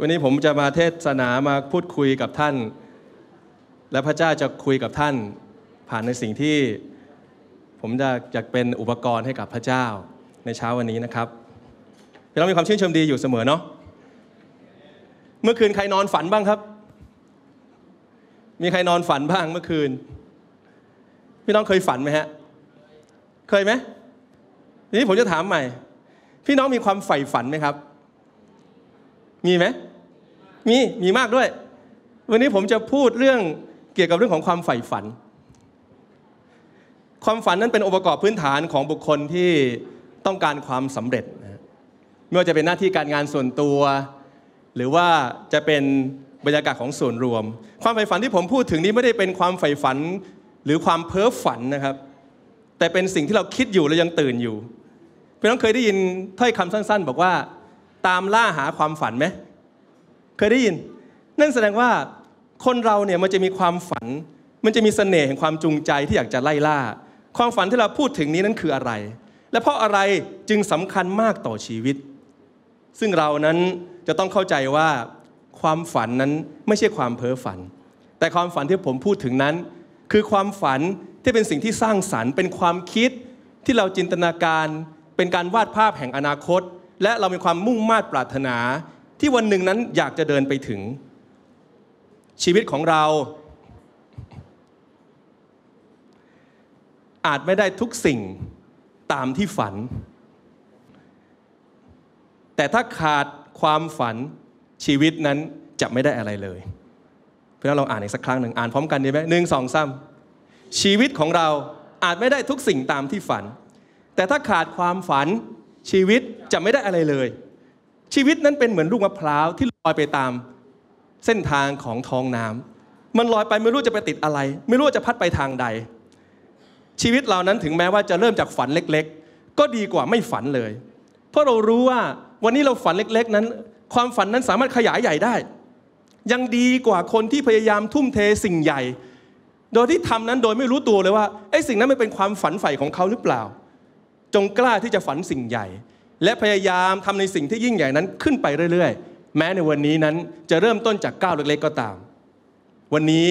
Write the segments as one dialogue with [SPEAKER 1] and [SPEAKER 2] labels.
[SPEAKER 1] วันนี้ผมจะมาเทศนามาพูดคุยกับท่าน และพระเจ้าจะคุยกับท่านผ่านในสิ่งที่ ผมจะจะเป็นอุปกรณ์ให้กับพระเจ้าในเช้าวันนี้นะครับเรามีความชื่นชมดีอยู่เสมอเนาะเมื่อคืนใครนอนฝันบ้างครับ มีใครนอนฝันบ้างเมื่อคืน พี่น้องเคยฝันไหมฮะ เคยไหมทีนี้ผมจะถามใหม่ พี่น้องมีความใฝ่ฝันไหมครับ มีไหมมีมีมากด้วย วันนี้ผมจะพูดเรื่องเกี่ยวกับเรื่องของความใฝ่ฝัน ความฝันนั้นเป็นองค์ประกอบพื้นฐานของบุคคลที่ต้องการความสำเร็จไม่ว่าจะเป็นหน้าที่การงานส่วนตัว หรือว่าจะเป็นบรรยากาศของส่วนรวม ความใฝ่ฝันที่ผมพูดถึงนี้ไม่ได้เป็นความใฝ่ฝันหรือความเพ้อฝันนะครับ แต่เป็นสิ่งที่เราคิดอยู่และยังตื่นอยู่พี่น้องเคยได้ยินถ้อยคำสั้นๆ บอกว่าตามล่าหาความฝันไหมเคยได้ยินนั่นแสดงว่าคนเราเนี่ยมันจะมีความฝัน มันจะมีสเสน่ห์แห่งความจูงใจที่อยากจะไล่ล่าความฝันที่เราพูดถึงนี้นั้นคืออะไร และเพราะอะไรจึงสำคัญมากต่อชีวิต ซึ่งเรานั้นจะต้องเข้าใจว่า ความฝันนั้นไม่ใช่ความเพ้อฝัน แต่ความฝันที่ผมพูดถึงนั้น คือความฝันที่เป็นสิ่งที่สร้างสารรค์ เป็นความคิดที่เราจินตนาการ เป็นการวาดภาพแห่งอนาคต และเรามีความมุ่งมา่ปรารถนาที่วันหนึ่งนั้นอยากจะเดินไปถึง ชีวิตของเราอาจไม่ได้ทุกสิ่งตามที่ฝัน แต่ถ้าขาดความฝันชีวิตนั้นจะไม่ได้อะไรเลย เพื่อเราอ่านอีกสักครั้งหนึ่งอ่านพร้อมกันดีไหมหนึ่งสองสามชีวิตของเราอาจไม่ได้ทุกสิ่งตามที่ฝัน แต่ถ้าขาดความฝันชีวิตจะไม่ได้อะไรเลยชีวิตนั้นเป็นเหมือนลูกมะพร้าวที่ลอยไปตามเส้นทางของท้องน้ำ มันลอยไปไม่รู้จะไปติดอะไร ไม่รู้จะพัดไปทางใด ชีวิตเหล่านั้นถึงแม้ว่าจะเริ่มจากฝันเล็กๆ ก็ดีกว่าไม่ฝันเลย เพราะเรารู้ว่าวันนี้เราฝันเล็ก ๆนั้น ความฝันนั้นสามารถขยายใหญ่ได้ ยังดีกว่าคนที่พยายามทุ่มเทสิ่งใหญ่ โดยที่ทำนั้นโดยไม่รู้ตัวเลยว่าไอ้สิ่งนั้นม่เป็นความฝันใฝ่ของเขาหรือเปล่า จงกล้าที่จะฝันสิ่งใหญ่และพยายามทำในสิ่งที่ยิ่งใหญ่นั้นขึ้นไปเรื่อย ๆ แม้ในวันนี้นั้นจะเริ่มต้นจากก้าวเล็ก ๆก็ตาม วันนี้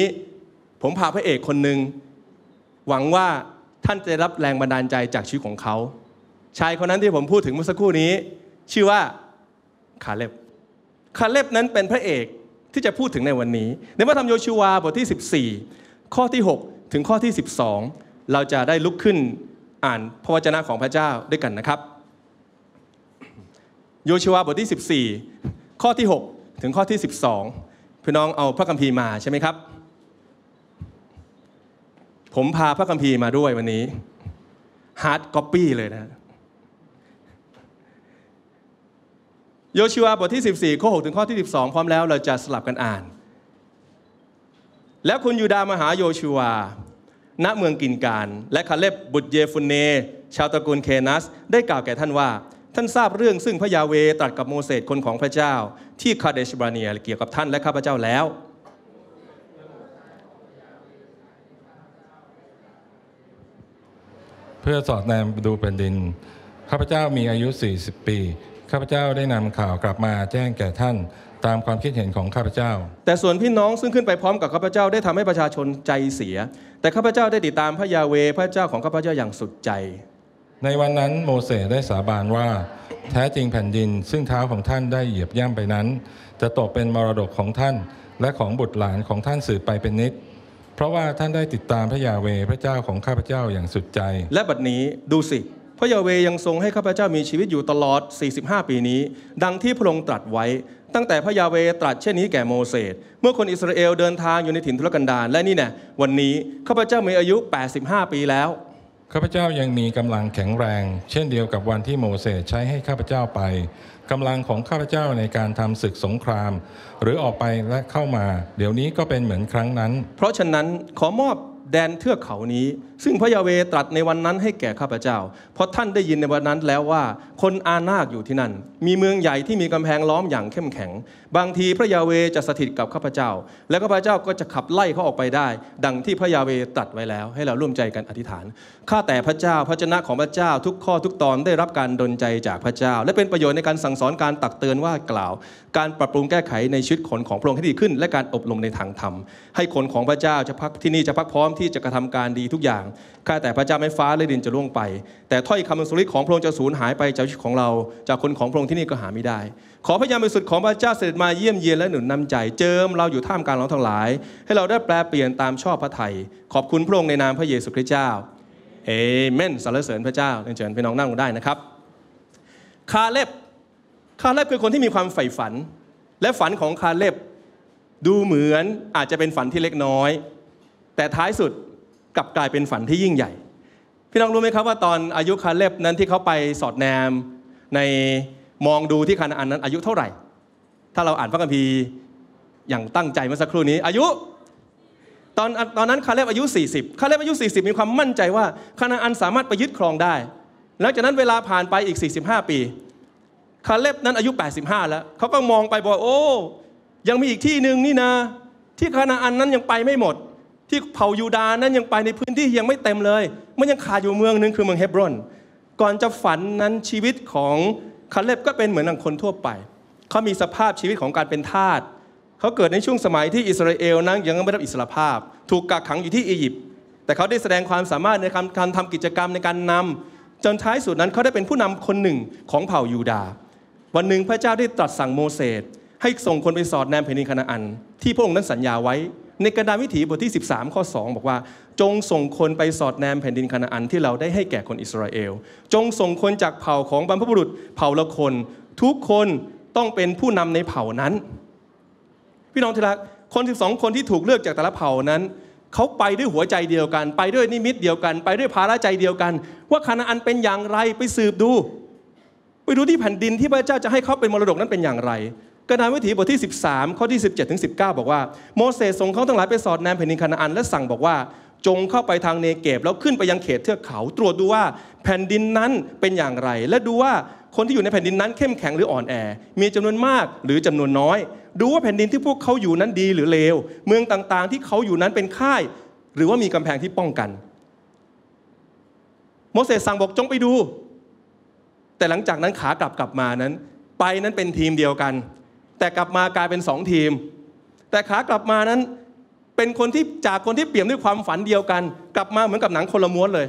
[SPEAKER 1] ผมพาพระเอกคนหนึ่งหวังว่าท่านจะรับแรงบันดาลใจจากชีวิตของเขา ชายคนนั้นที่ผมพูดถึงเมื่อสักครู่นี้ ชื่อว่าคาเล็บคาเล็บนั้นเป็นพระเอกที่จะพูดถึงในวันนี้ ในพระธรรมโยชูวาบทที่ 14 ข้อที่ 6 ถึงข้อที่ 12 เราจะได้ลุกขึ้นอ่านพระวจนะของพระเจ้าด้วยกันนะครับโยชัวบทที่ 14 ข้อที่ 6 ถึงข้อที่ 12 พี่น้องเอาพระคัมภีร์มาใช่ไหมครับ ผมพาพระคัมภีร์มาด้วยวันนี้ฮาร์ดก๊อปปี้เลยนะ โยชัวบทที่ 14 ข้อ 6 ถึงข้อที่ 12พร้อมแล้วเราจะสลับกันอ่าน แล้วคุณยูดามหาโยชัวณเมืองกินการ และคาเลบบุตรเยฟุนเน ชาวตระกูลเคนัส ได้กล่าวแก่ท่านว่าท่านทราบเรื่องซึ่งพระยาเวตรัสกับโมเสสคนของพระเจ้า ที่คาเดชบราเนีย เกี่ยวกับท่านและข้าพเจ้าแล้ว เพื่อสอดแนมดูแผ่นดินข้าพเจ้ามีอายุ 40 ปี ข้าพเจ้าได้นำข่าวกลับมาแจ้งแก่ท่านตามความคิดเห็นของข้าพเจ้า แต่ส่วนพี่น้องซึ่งขึ้นไปพร้อมกับข้าพเจ้าได้ทำให้ประชาชนใจเสีย แต่ข้าพเจ้าได้ติดตามพระยาเวพระเจ้าของข้าพเจ้าอย่างสุดใจในวันนั้นโมเสสได้สาบานว่าแท้จริงแผ่นดินซึ่งเท้าของท่านได้เหยียบย่ำไปนั้น จะตกเป็นมรดกของท่านและของบุตรหลานของท่านสืบไปเป็นนิดเพราะว่าท่านได้ติดตามพระยาเวพระเจ้าของข้าพเจ้าอย่างสุดใจ และบัดนี้ดูสิ พระยาเวยังทรงให้ข้าพเจ้ามีชีวิตอยู่ตลอด 45 ปีนี้ ดังที่พระองค์ตรัสไว้ ตั้งแต่พระยาเวตรัสเช่นนี้แก่โมเสสเมื่อคนอิสราเอลเดินทางอยู่ในถิ่นทุรกันดารและนี่แน่วันนี้ข้าพเจ้ามีอายุ 85 ปีแล้วข้าพเจ้ายังมีกำลังแข็งแรง เช่นเดียวกับวันที่โมเสสใช้ให้ข้าพเจ้าไปกำลังของข้าพเจ้าในการทำศึกสงคราม หรือออกไปและเข้ามา เดี๋ยวนี้ก็เป็นเหมือนครั้งนั้น เพราะฉะนั้นขอมอบแดนเทือกเขานี้ ซึ่งพระยาเวตรัสในวันนั้นให้แก่ข้าพเจ้า เพราะท่านได้ยินในวันนั้นแล้วว่า คนอาณาคอยู่ที่นั่น มีเมืองใหญ่ที่มีกำแพงล้อมอย่างเข้มแข็ง บางทีพระยาเวจะสถิตกับข้าพเจ้า และข้าพเจ้าก็จะขับไล่เขาออกไปได้ ดังที่พระยาเวตรัสไว้แล้ว ให้เราร่วมใจกันอธิษฐาน ข้าแต่พระเจ้า พระชนะของพระเจ้าทุกข้อทุกตอนได้รับการดลใจจากพระเจ้า และเป็นประโยชน์ในการสั่งสอนการตักเตือนว่ากล่าว การปรับปรุงแก้ไขในชีวิตคนของพระองค์ให้ดีขึ้น และการอบรมในทางธรรม ให้คนของพระเจ้าจะพักที่นี่จะพักพร้อมที่ที่จะกระทำการดีทุกอย่างข้าแต่พระเจ้าไม่ฟ้าและดินจะล่วงไป แต่ถ้อยคำสุริของพระองค์จะสูญหายไปจากชีวิตของเรา จากคนของพระองค์ที่นี่ก็หาไม่ได้ ขอพระยาบริสุทธิ์ของพระเจ้าเสด็จมาเยี่ยมเยียนและหนุนนำใจ เจิมเราอยู่ท่ามกลางเราทั้งหลาย ให้เราได้แปลเปลี่ยนตามชอบพระไทย ขอบคุณพระองค์ในนามพระเยซูคริสต์เจ้าเอเมน สรรเสริญพระเจ้าเชิญพี่น้องนั่งงได้นะครับ คาเล็บคาเล็บคือคนที่มีความใฝ่ฝัน และฝันของคาเล็บดูเหมือนอาจจะเป็นฝันที่เล็กน้อยแต่ท้ายสุดกลับกลายเป็นฝันที่ยิ่งใหญ่ พี่น้องรู้ไหมครับว่าตอนอายุคาเล็บนั้นที่เขาไปสอดแนมในมองดูที่คานาอันนั้นอายุเท่าไหร่ ถ้าเราอ่านพระคัมภีร์อย่างตั้งใจเมื่อสักครู่นี้อายุ ตอนตอนนั้นคาเล็บอายุ 40คาเล็บอายุ 40 มีความมั่นใจว่าคานาอันสามารถไปยึดครองได้หลังจากนั้นเวลาผ่านไปอีก 45 ปีคาเล็บนั้นอายุ 85 แล้วเขาก็มองไปบอกโอ้ยังมีอีกที่หนึ่งนี่นะ ที่คานาอันนั้นยังไปไม่หมดที่เผ่ายูดาห์นั้นยังไปในพื้นที่ยังไม่เต็มเลยมันยังขาดอยู่เมืองนึงคือเมืองเฮบรอน ก่อนจะฝันนั้นชีวิตของคาเลบก็เป็นเหมือนคนทั่วไป เขามีสภาพชีวิตของการเป็นทาส เขาเกิดในช่วงสมัยที่อิสราเอลนั้นยังไม่ได้รับอิสรภาพ ถูกกักขังอยู่ที่อียิปต์ แต่เขาได้แสดงความสามารถในการทำกิจกรรมในการนำ จนท้ายสุดนั้นเขาได้เป็นผู้นำคนหนึ่งของเผ่ายูดาห์ วันหนึ่งพระเจ้าได้ตรัสสั่งโมเสสให้ส่งคนไปสอดแนมแผ่นดินคณาอัน ที่พระองค์นั้นสัญญาไว้ในกระดาวิถีบทที่ 13ข้อ2บอกว่า จงส่งคนไปสอดแนมแผ่นดินคานาอันที่เราได้ให้แก่คนอิสราเอลจงส่งคนจากเผ่าของบรรพบุรุษเผ่าละคน ทุกคนต้องเป็นผู้นำในเผ่านั้น พี่น้องที่รักคน12คนที่ถูกเลือกจากแต่ละเผ่านั้น เขาไปด้วยหัวใจเดียวกัน ไปด้วยนิมิตเดียวกัน ไปด้วยภาระใจเดียวกัน ว่าคานาอันเป็นอย่างไรไปสืบดู ไปดูที่แผ่นดินที่พระเจ้าจะให้เขาเป็นมรดกนั้นเป็นอย่างไรกระดานวิถีบทที่ 13ข้อที่ 17ถึง19 บอกว่าโมเสสส่งเขาทั้งหลายไปสอดแนมแผ่นดินคานาอันและสั่งบอกว่า จงเข้าไปทางเนเกบแล้วขึ้นไปยังเขตเทือกเขา ตรวจดูว่าแผ่นดินนั้นเป็นอย่างไร และดูว่าคนที่อยู่ในแผ่นดินนั้นเข้มแข็งหรืออ่อนแอ มีจำนวนมากหรือจำนวนน้อย ดูว่าแผ่นดินที่พวกเขาอยู่นั้นดีหรือเลว เมืองต่างๆ ที่เขาอยู่นั้นเป็นค่าย หรือว่ามีกำแพงที่ป้องกัน โมเสสสั่งบอกจงไปดู แต่หลังจากนั้นขากลับกลับมานั้น ไปนั้นเป็นทีมเดียวกันแต่กลับมากลายเป็นสองทีม แต่ขากลับมานั้นเป็นคนที่จากคนที่เปี่ยมด้วยความฝันเดียวกัน กลับมาเหมือนกับหนังคนละม้วนเลย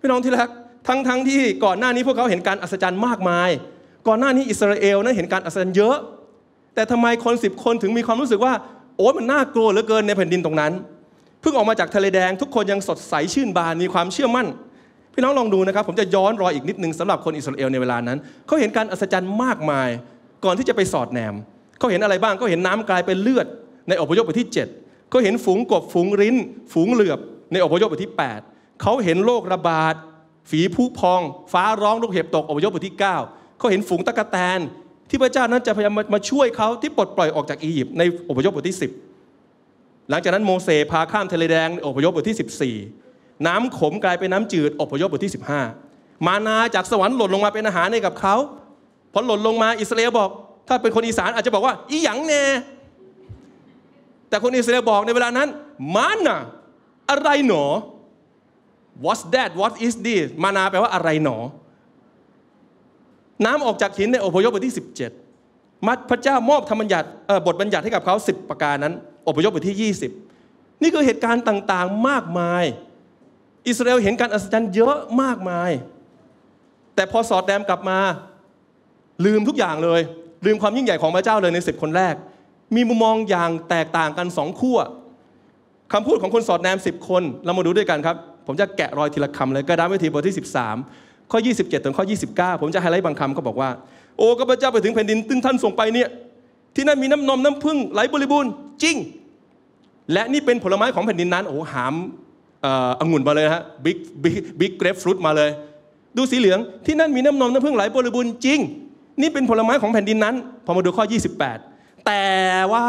[SPEAKER 1] พี่น้องที่รักทั้งๆทที่ก่อนหน้านี้พวกเขาเห็นการอัศจรรย์มากมาย ก่อนหน้านี้อิสราเอลนั้นเห็นการอัศจรรย์เยอะแต่ทำไมคนสิบคนถึงมีความรู้สึกว่าโอ้มันน่ากลัวเหลือเกินในแผ่นดินตรงนั้นเพิ่งออกมาจากทะเลแดงทุกคนยังสดใสชื่นบานมีความเชื่อมั่น พี่น้องลองดูนะครับผมจะย้อนรอยอีกนิดนึงสำหรับคนอิสราเอลในเวลานั้นเขาเห็นการอัศจรรย์มากมายก่อนที่จะไปสอดแนมเขาเห็นอะไรบ้างก็เห็นน้ำกลายเป็นเลือดในอพยพบทที่7ก็เห็นฝูงกบฝูงริ้นฝูงเหลือบในอพยพบทที่ 8เขาเห็นโรคระบาดฝีผู้พองฟ้าร้องลูกเห็บตกอพยพบทที่9เขาเห็นฝูงตะกแตนที่พระเจ้านั้นจะพยายามมาช่วยเขาที่ปลดปล่อยออกจากอียิปต์ในอพยพบทที่ 10 หลังจากนั้นโมเสสพาข้ามทะเลแดงอพยพบทที่ 14 น้ำขมกลายเป็นน้ำจืดอพยพบทที่ 15 มานาจากสวรรค์หล่นลงมาเป็นอาหารให้กับเขาพอหล่นลงมาอิสราเอลบอก ถ้าเป็นคนอีสานอาจจะบอกว่า อีหยังแน่แต่คนอิสราเอลบอกในเวลานั้น มานะอะไรหนอ what's that what is this มานา แปลว่าอะไรหนอ น้ำออกจากหินในอพยพบทที่ 17 มัดพระเจ้ามอบธรรมบัญญัติบทบัญญัติให้กับเขา10 ประการนั้นอพยพบทที่ 20 นี่คือเหตุการณ์ต่าง ๆมากมาย อิสราเอลเห็นการอัศจรรย์เยอะมากมาย แต่พอสอดแดมกลับมาลืมทุกอย่างเลยลืมความยิ่งใหญ่ของพระเจ้าเลยในสิบคนแรก มีมุมมองอย่างแตกต่างกันสองขั้วคำพูดของคนสอดแนมสิบคนเรามาดูด้วยกันครับผมจะแกะรอยทีละคำเลยกระดานวิธีบทที่ 13ข้อ27 ถึงข้อ29 ผมจะไฮไลท์บางคำเขาบอกว่าโอ้ข้าพเจ้าไปถึงแผ่นดินตึงท่านส่งไปเนี่ยที่นั่นมีน้ำนมน้ำพึ่งไหลบริบูรณ์จริง และนี่เป็นผลไม้ของแผ่นดินนั้น โอ้หามองุ่นมาเลยฮะบิ๊กบิ๊กบิ๊กเกรฟฟรุตมาเลยดูสีเหลืองที่นั่นมีน้ำนมน้ำพึ่งไหลบริบูรณ์จริงนี่เป็นผลไม้ของแผ่นดินนั้นพอมาดูข้อ 28 แต่ว่า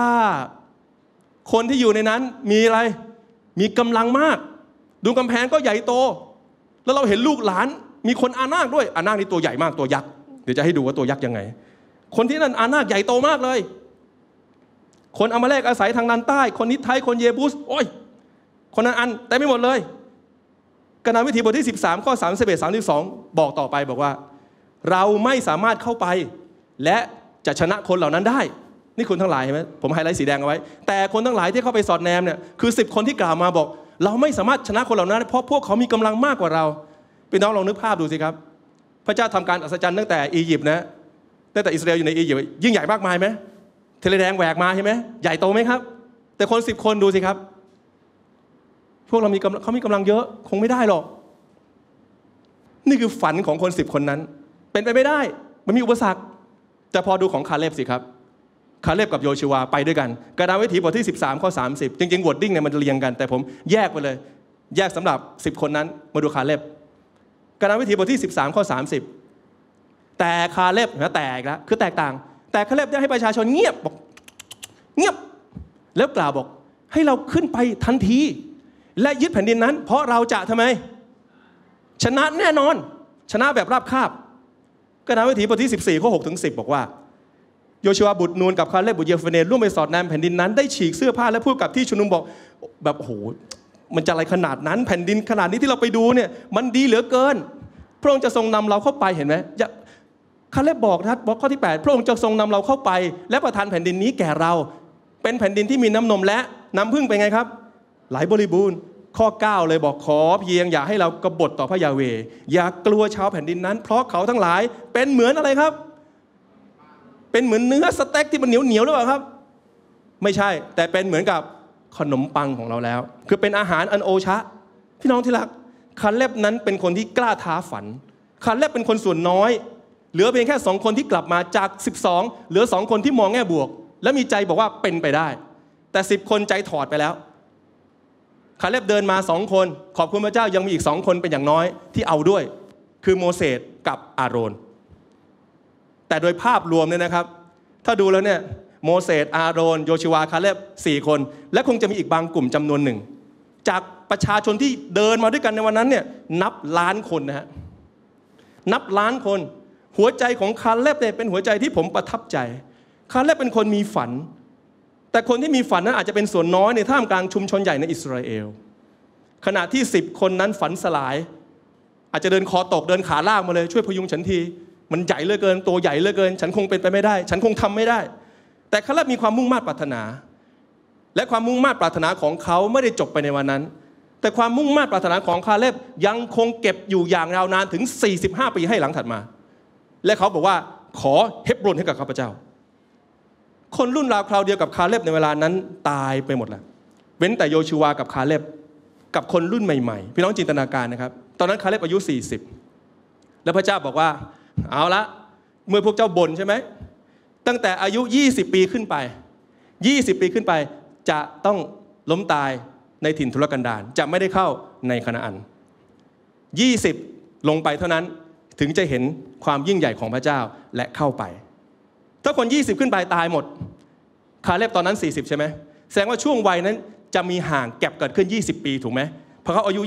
[SPEAKER 1] คนที่อยู่ในนั้นมีอะไร มีกำลังมาก ดูกำแพงก็ใหญ่โต แล้วเราเห็นลูกหลาน มีคนอานาคด้วยอานาคนี่ตัวใหญ่มากตัวยักษ์เดี๋ยวจะให้ดูว่าตัวยักษ์ยังไง คนที่นั่นอานาคใหญ่โตมากเลย คนอามาเลกอาศัยทางด้านใต้ คนนิทไทยคนเยบุสโอ้ยคนนั้นอันแต่ไม่หมดเลยกนาวิธีบทที่ 13ข้อ3 1 3 2 บอกต่อไปบอกว่าเราไม่สามารถเข้าไป และจะชนะคนเหล่านั้นได้ นี่คนทั้งหลายเห็นไหม ผมไฮไลท์สีแดงเอาไว้ แต่คนทั้งหลายที่เข้าไปสอดแนมเนี่ย คือ 10 คนที่กล่าวมาบอก เราไม่สามารถชนะคนเหล่านั้น เพราะพวกเขามีกำลังมากกว่าเราพี่น้องลองนึกภาพดูสิครับ พระเจ้าทำการอัศจรรย์ตั้งแต่ อียิปต์นะ ตั้งแต่อิสราเอลอยู่ในอียิปต์ ยิ่งใหญ่มากมายไหมทะเลแดงแหวกมาใช่ไหมใหญ่โตไหมครับ แต่คนสิบคนดูสิครับ พวกเรามีกำลังเขา มีกำลังเยอะ คงไม่ได้หรอก นี่คือฝันของคนสิบคนนั้นเป็นไปไม่ได้ มันมีอุปสรรค แต่พอดูของคาเลบสิครับ คาเลบกับโยชิวาไปด้วยกันกระดาวิถีบทที่ 13 ข้อ 30 จริง ๆ วอดดิ้งเนี่ยมันเรียงกัน แต่ผมแยกไปเลย แยกสำหรับ10คนนั้นมาดูคาเลบกระดาวิถีบทที่13ข้อ30แต่คาเลบนะแตกแล้วคือแตกต่าง แต่คาเลบได้ให้ประชาชนเงียบบอกเงียบ แล้วกล่าวบอก ให้เราขึ้นไปทันที และยึดแผ่นดินนั้น เพราะเราจะทำไม ชนะแน่นอน ชนะแบบราบคาบก็นาวิถีบทที่14ข้อ6ถึง10บอกว่าโยชัวบุตรนูนกับคาเลบุตรเยฟเนร่วมไปสอดแนมแผ่นดินนั้นได้ฉีกเสื้อผ้าและพูดกับที่ชุมนุมบอกแบบโอ้โหมันจะอะไรขนาดนั้นแผ่นดินขนาดนี้ที่เราไปดูเนี่ยมันดีเหลือเกิน พระองค์จะทรงนำเราเข้าไปเห็นไหมคาเลบบอกนะบอกข้อที่ 8 พระองค์จะทรงนำเราเข้าไป และประทานแผ่นดินนี้แก่เราเป็นแผ่นดินที่มีน้ำนมและน้ำพึ่งเป็นไงครับ หลายบริบูรณ์ข้อ9เลยบอกขอเพียงอย่าให้เรากบฏต่อพระยาเวอย่ากลัวชาวแผ่นดินนั้น เพราะเขาทั้งหลายเป็นเหมือนอะไรครับ เป็นเหมือนเนื้อสเต็กที่มันเหนียวเหนียวหรือเปล่าครับ ไม่ใช่ แต่เป็นเหมือนกับขนมปังของเราแล้ว คือเป็นอาหารอันโอชะพี่น้องที่รักคาเล็บนั้นเป็นคนที่กล้าท้าฝันคาเล็บเป็นคนส่วนน้อย เหลือเพียงแค่สองคนที่กลับมาจาก12เหลือสองคนที่มองแง่บวก และมีใจบอกว่าเป็นไปได้ แต่10คนใจถอดไปแล้วคาเลบเดินมาสองคน ขอบคุณพระเจ้ายังมีอีกสองคนเป็นอย่างน้อย ที่เอาด้วย คือโมเสสกับอาโรนแต่โดยภาพรวมเนี่ยนะครับ ถ้าดูแล้วเนี่ยโมเสสอาโรนโยชิวาคาเลบสี่คน และคงจะมีอีกบางกลุ่มจำนวนหนึ่ง จากประชาชนที่เดินมาด้วยกันในวันนั้นเนี่ยนับล้านคนนะฮะนับล้านคน หัวใจของคาเลบเนี่ยเป็นหัวใจที่ผมประทับใจคาเลบเป็นคนมีฝันแต่คนที่มีฝันนั้นอาจจะเป็นส่วนน้อยในท่ามกลางชุมชนใหญ่ในอิสราเอลขณะที่สิบคนนั้นฝันสลาย อาจจะเดินคอตกเดินขาลากมาเลยช่วยพยุงฉันที มันใหญ่เหลือเกินตัวใหญ่เหลือเกิน ฉันคงเป็นไปไม่ได้ ฉันคงทำไม่ได้ แต่เขาลมีความมุ่งมา่ปรารถนา และความมุ่งมา่ปรารถนาของเขาไม่ได้จบไปในวันนั้น แต่ความมุ่งมา่ปรารถนาของคาเลบยังคงเก็บอยู่อย่างยาวนานถึง 45 ปีให้หลังถัดมา และเขาบอกว่าขอเฮบรนให้กับข้าพเจ้าคนรุ่นราวคราวเดียวกับคาเลบในเวลานั้นตายไปหมดแล้วเว้นแต่โยชูวากับคาเลบกับคนรุ่นใหม่ๆพี่น้องจินตนาการนะครับตอนนั้นคาเลบอายุ 40 แล้วพระเจ้าบอกว่าเอาละเมื่อพวกเจ้าบ่นใช่ไหมตั้งแต่อายุ 20 ปีขึ้นไป 20 ปีขึ้นไปจะต้องล้มตายในถิ่นทุรกันดารจะไม่ได้เข้าในคณะอัน20ลงไปเท่านั้นถึงจะเห็นความยิ่งใหญ่ของพระเจ้าและเข้าไปถ้าคน 20 ขึ้นไปตายหมด คาเลบตอนนั้น 40 ใช่ไหม แสดงว่าช่วงวัยนั้นจะมีห่างแก็บเกิดขึ้น 20 ปีถูกไหมพอเขาอายุ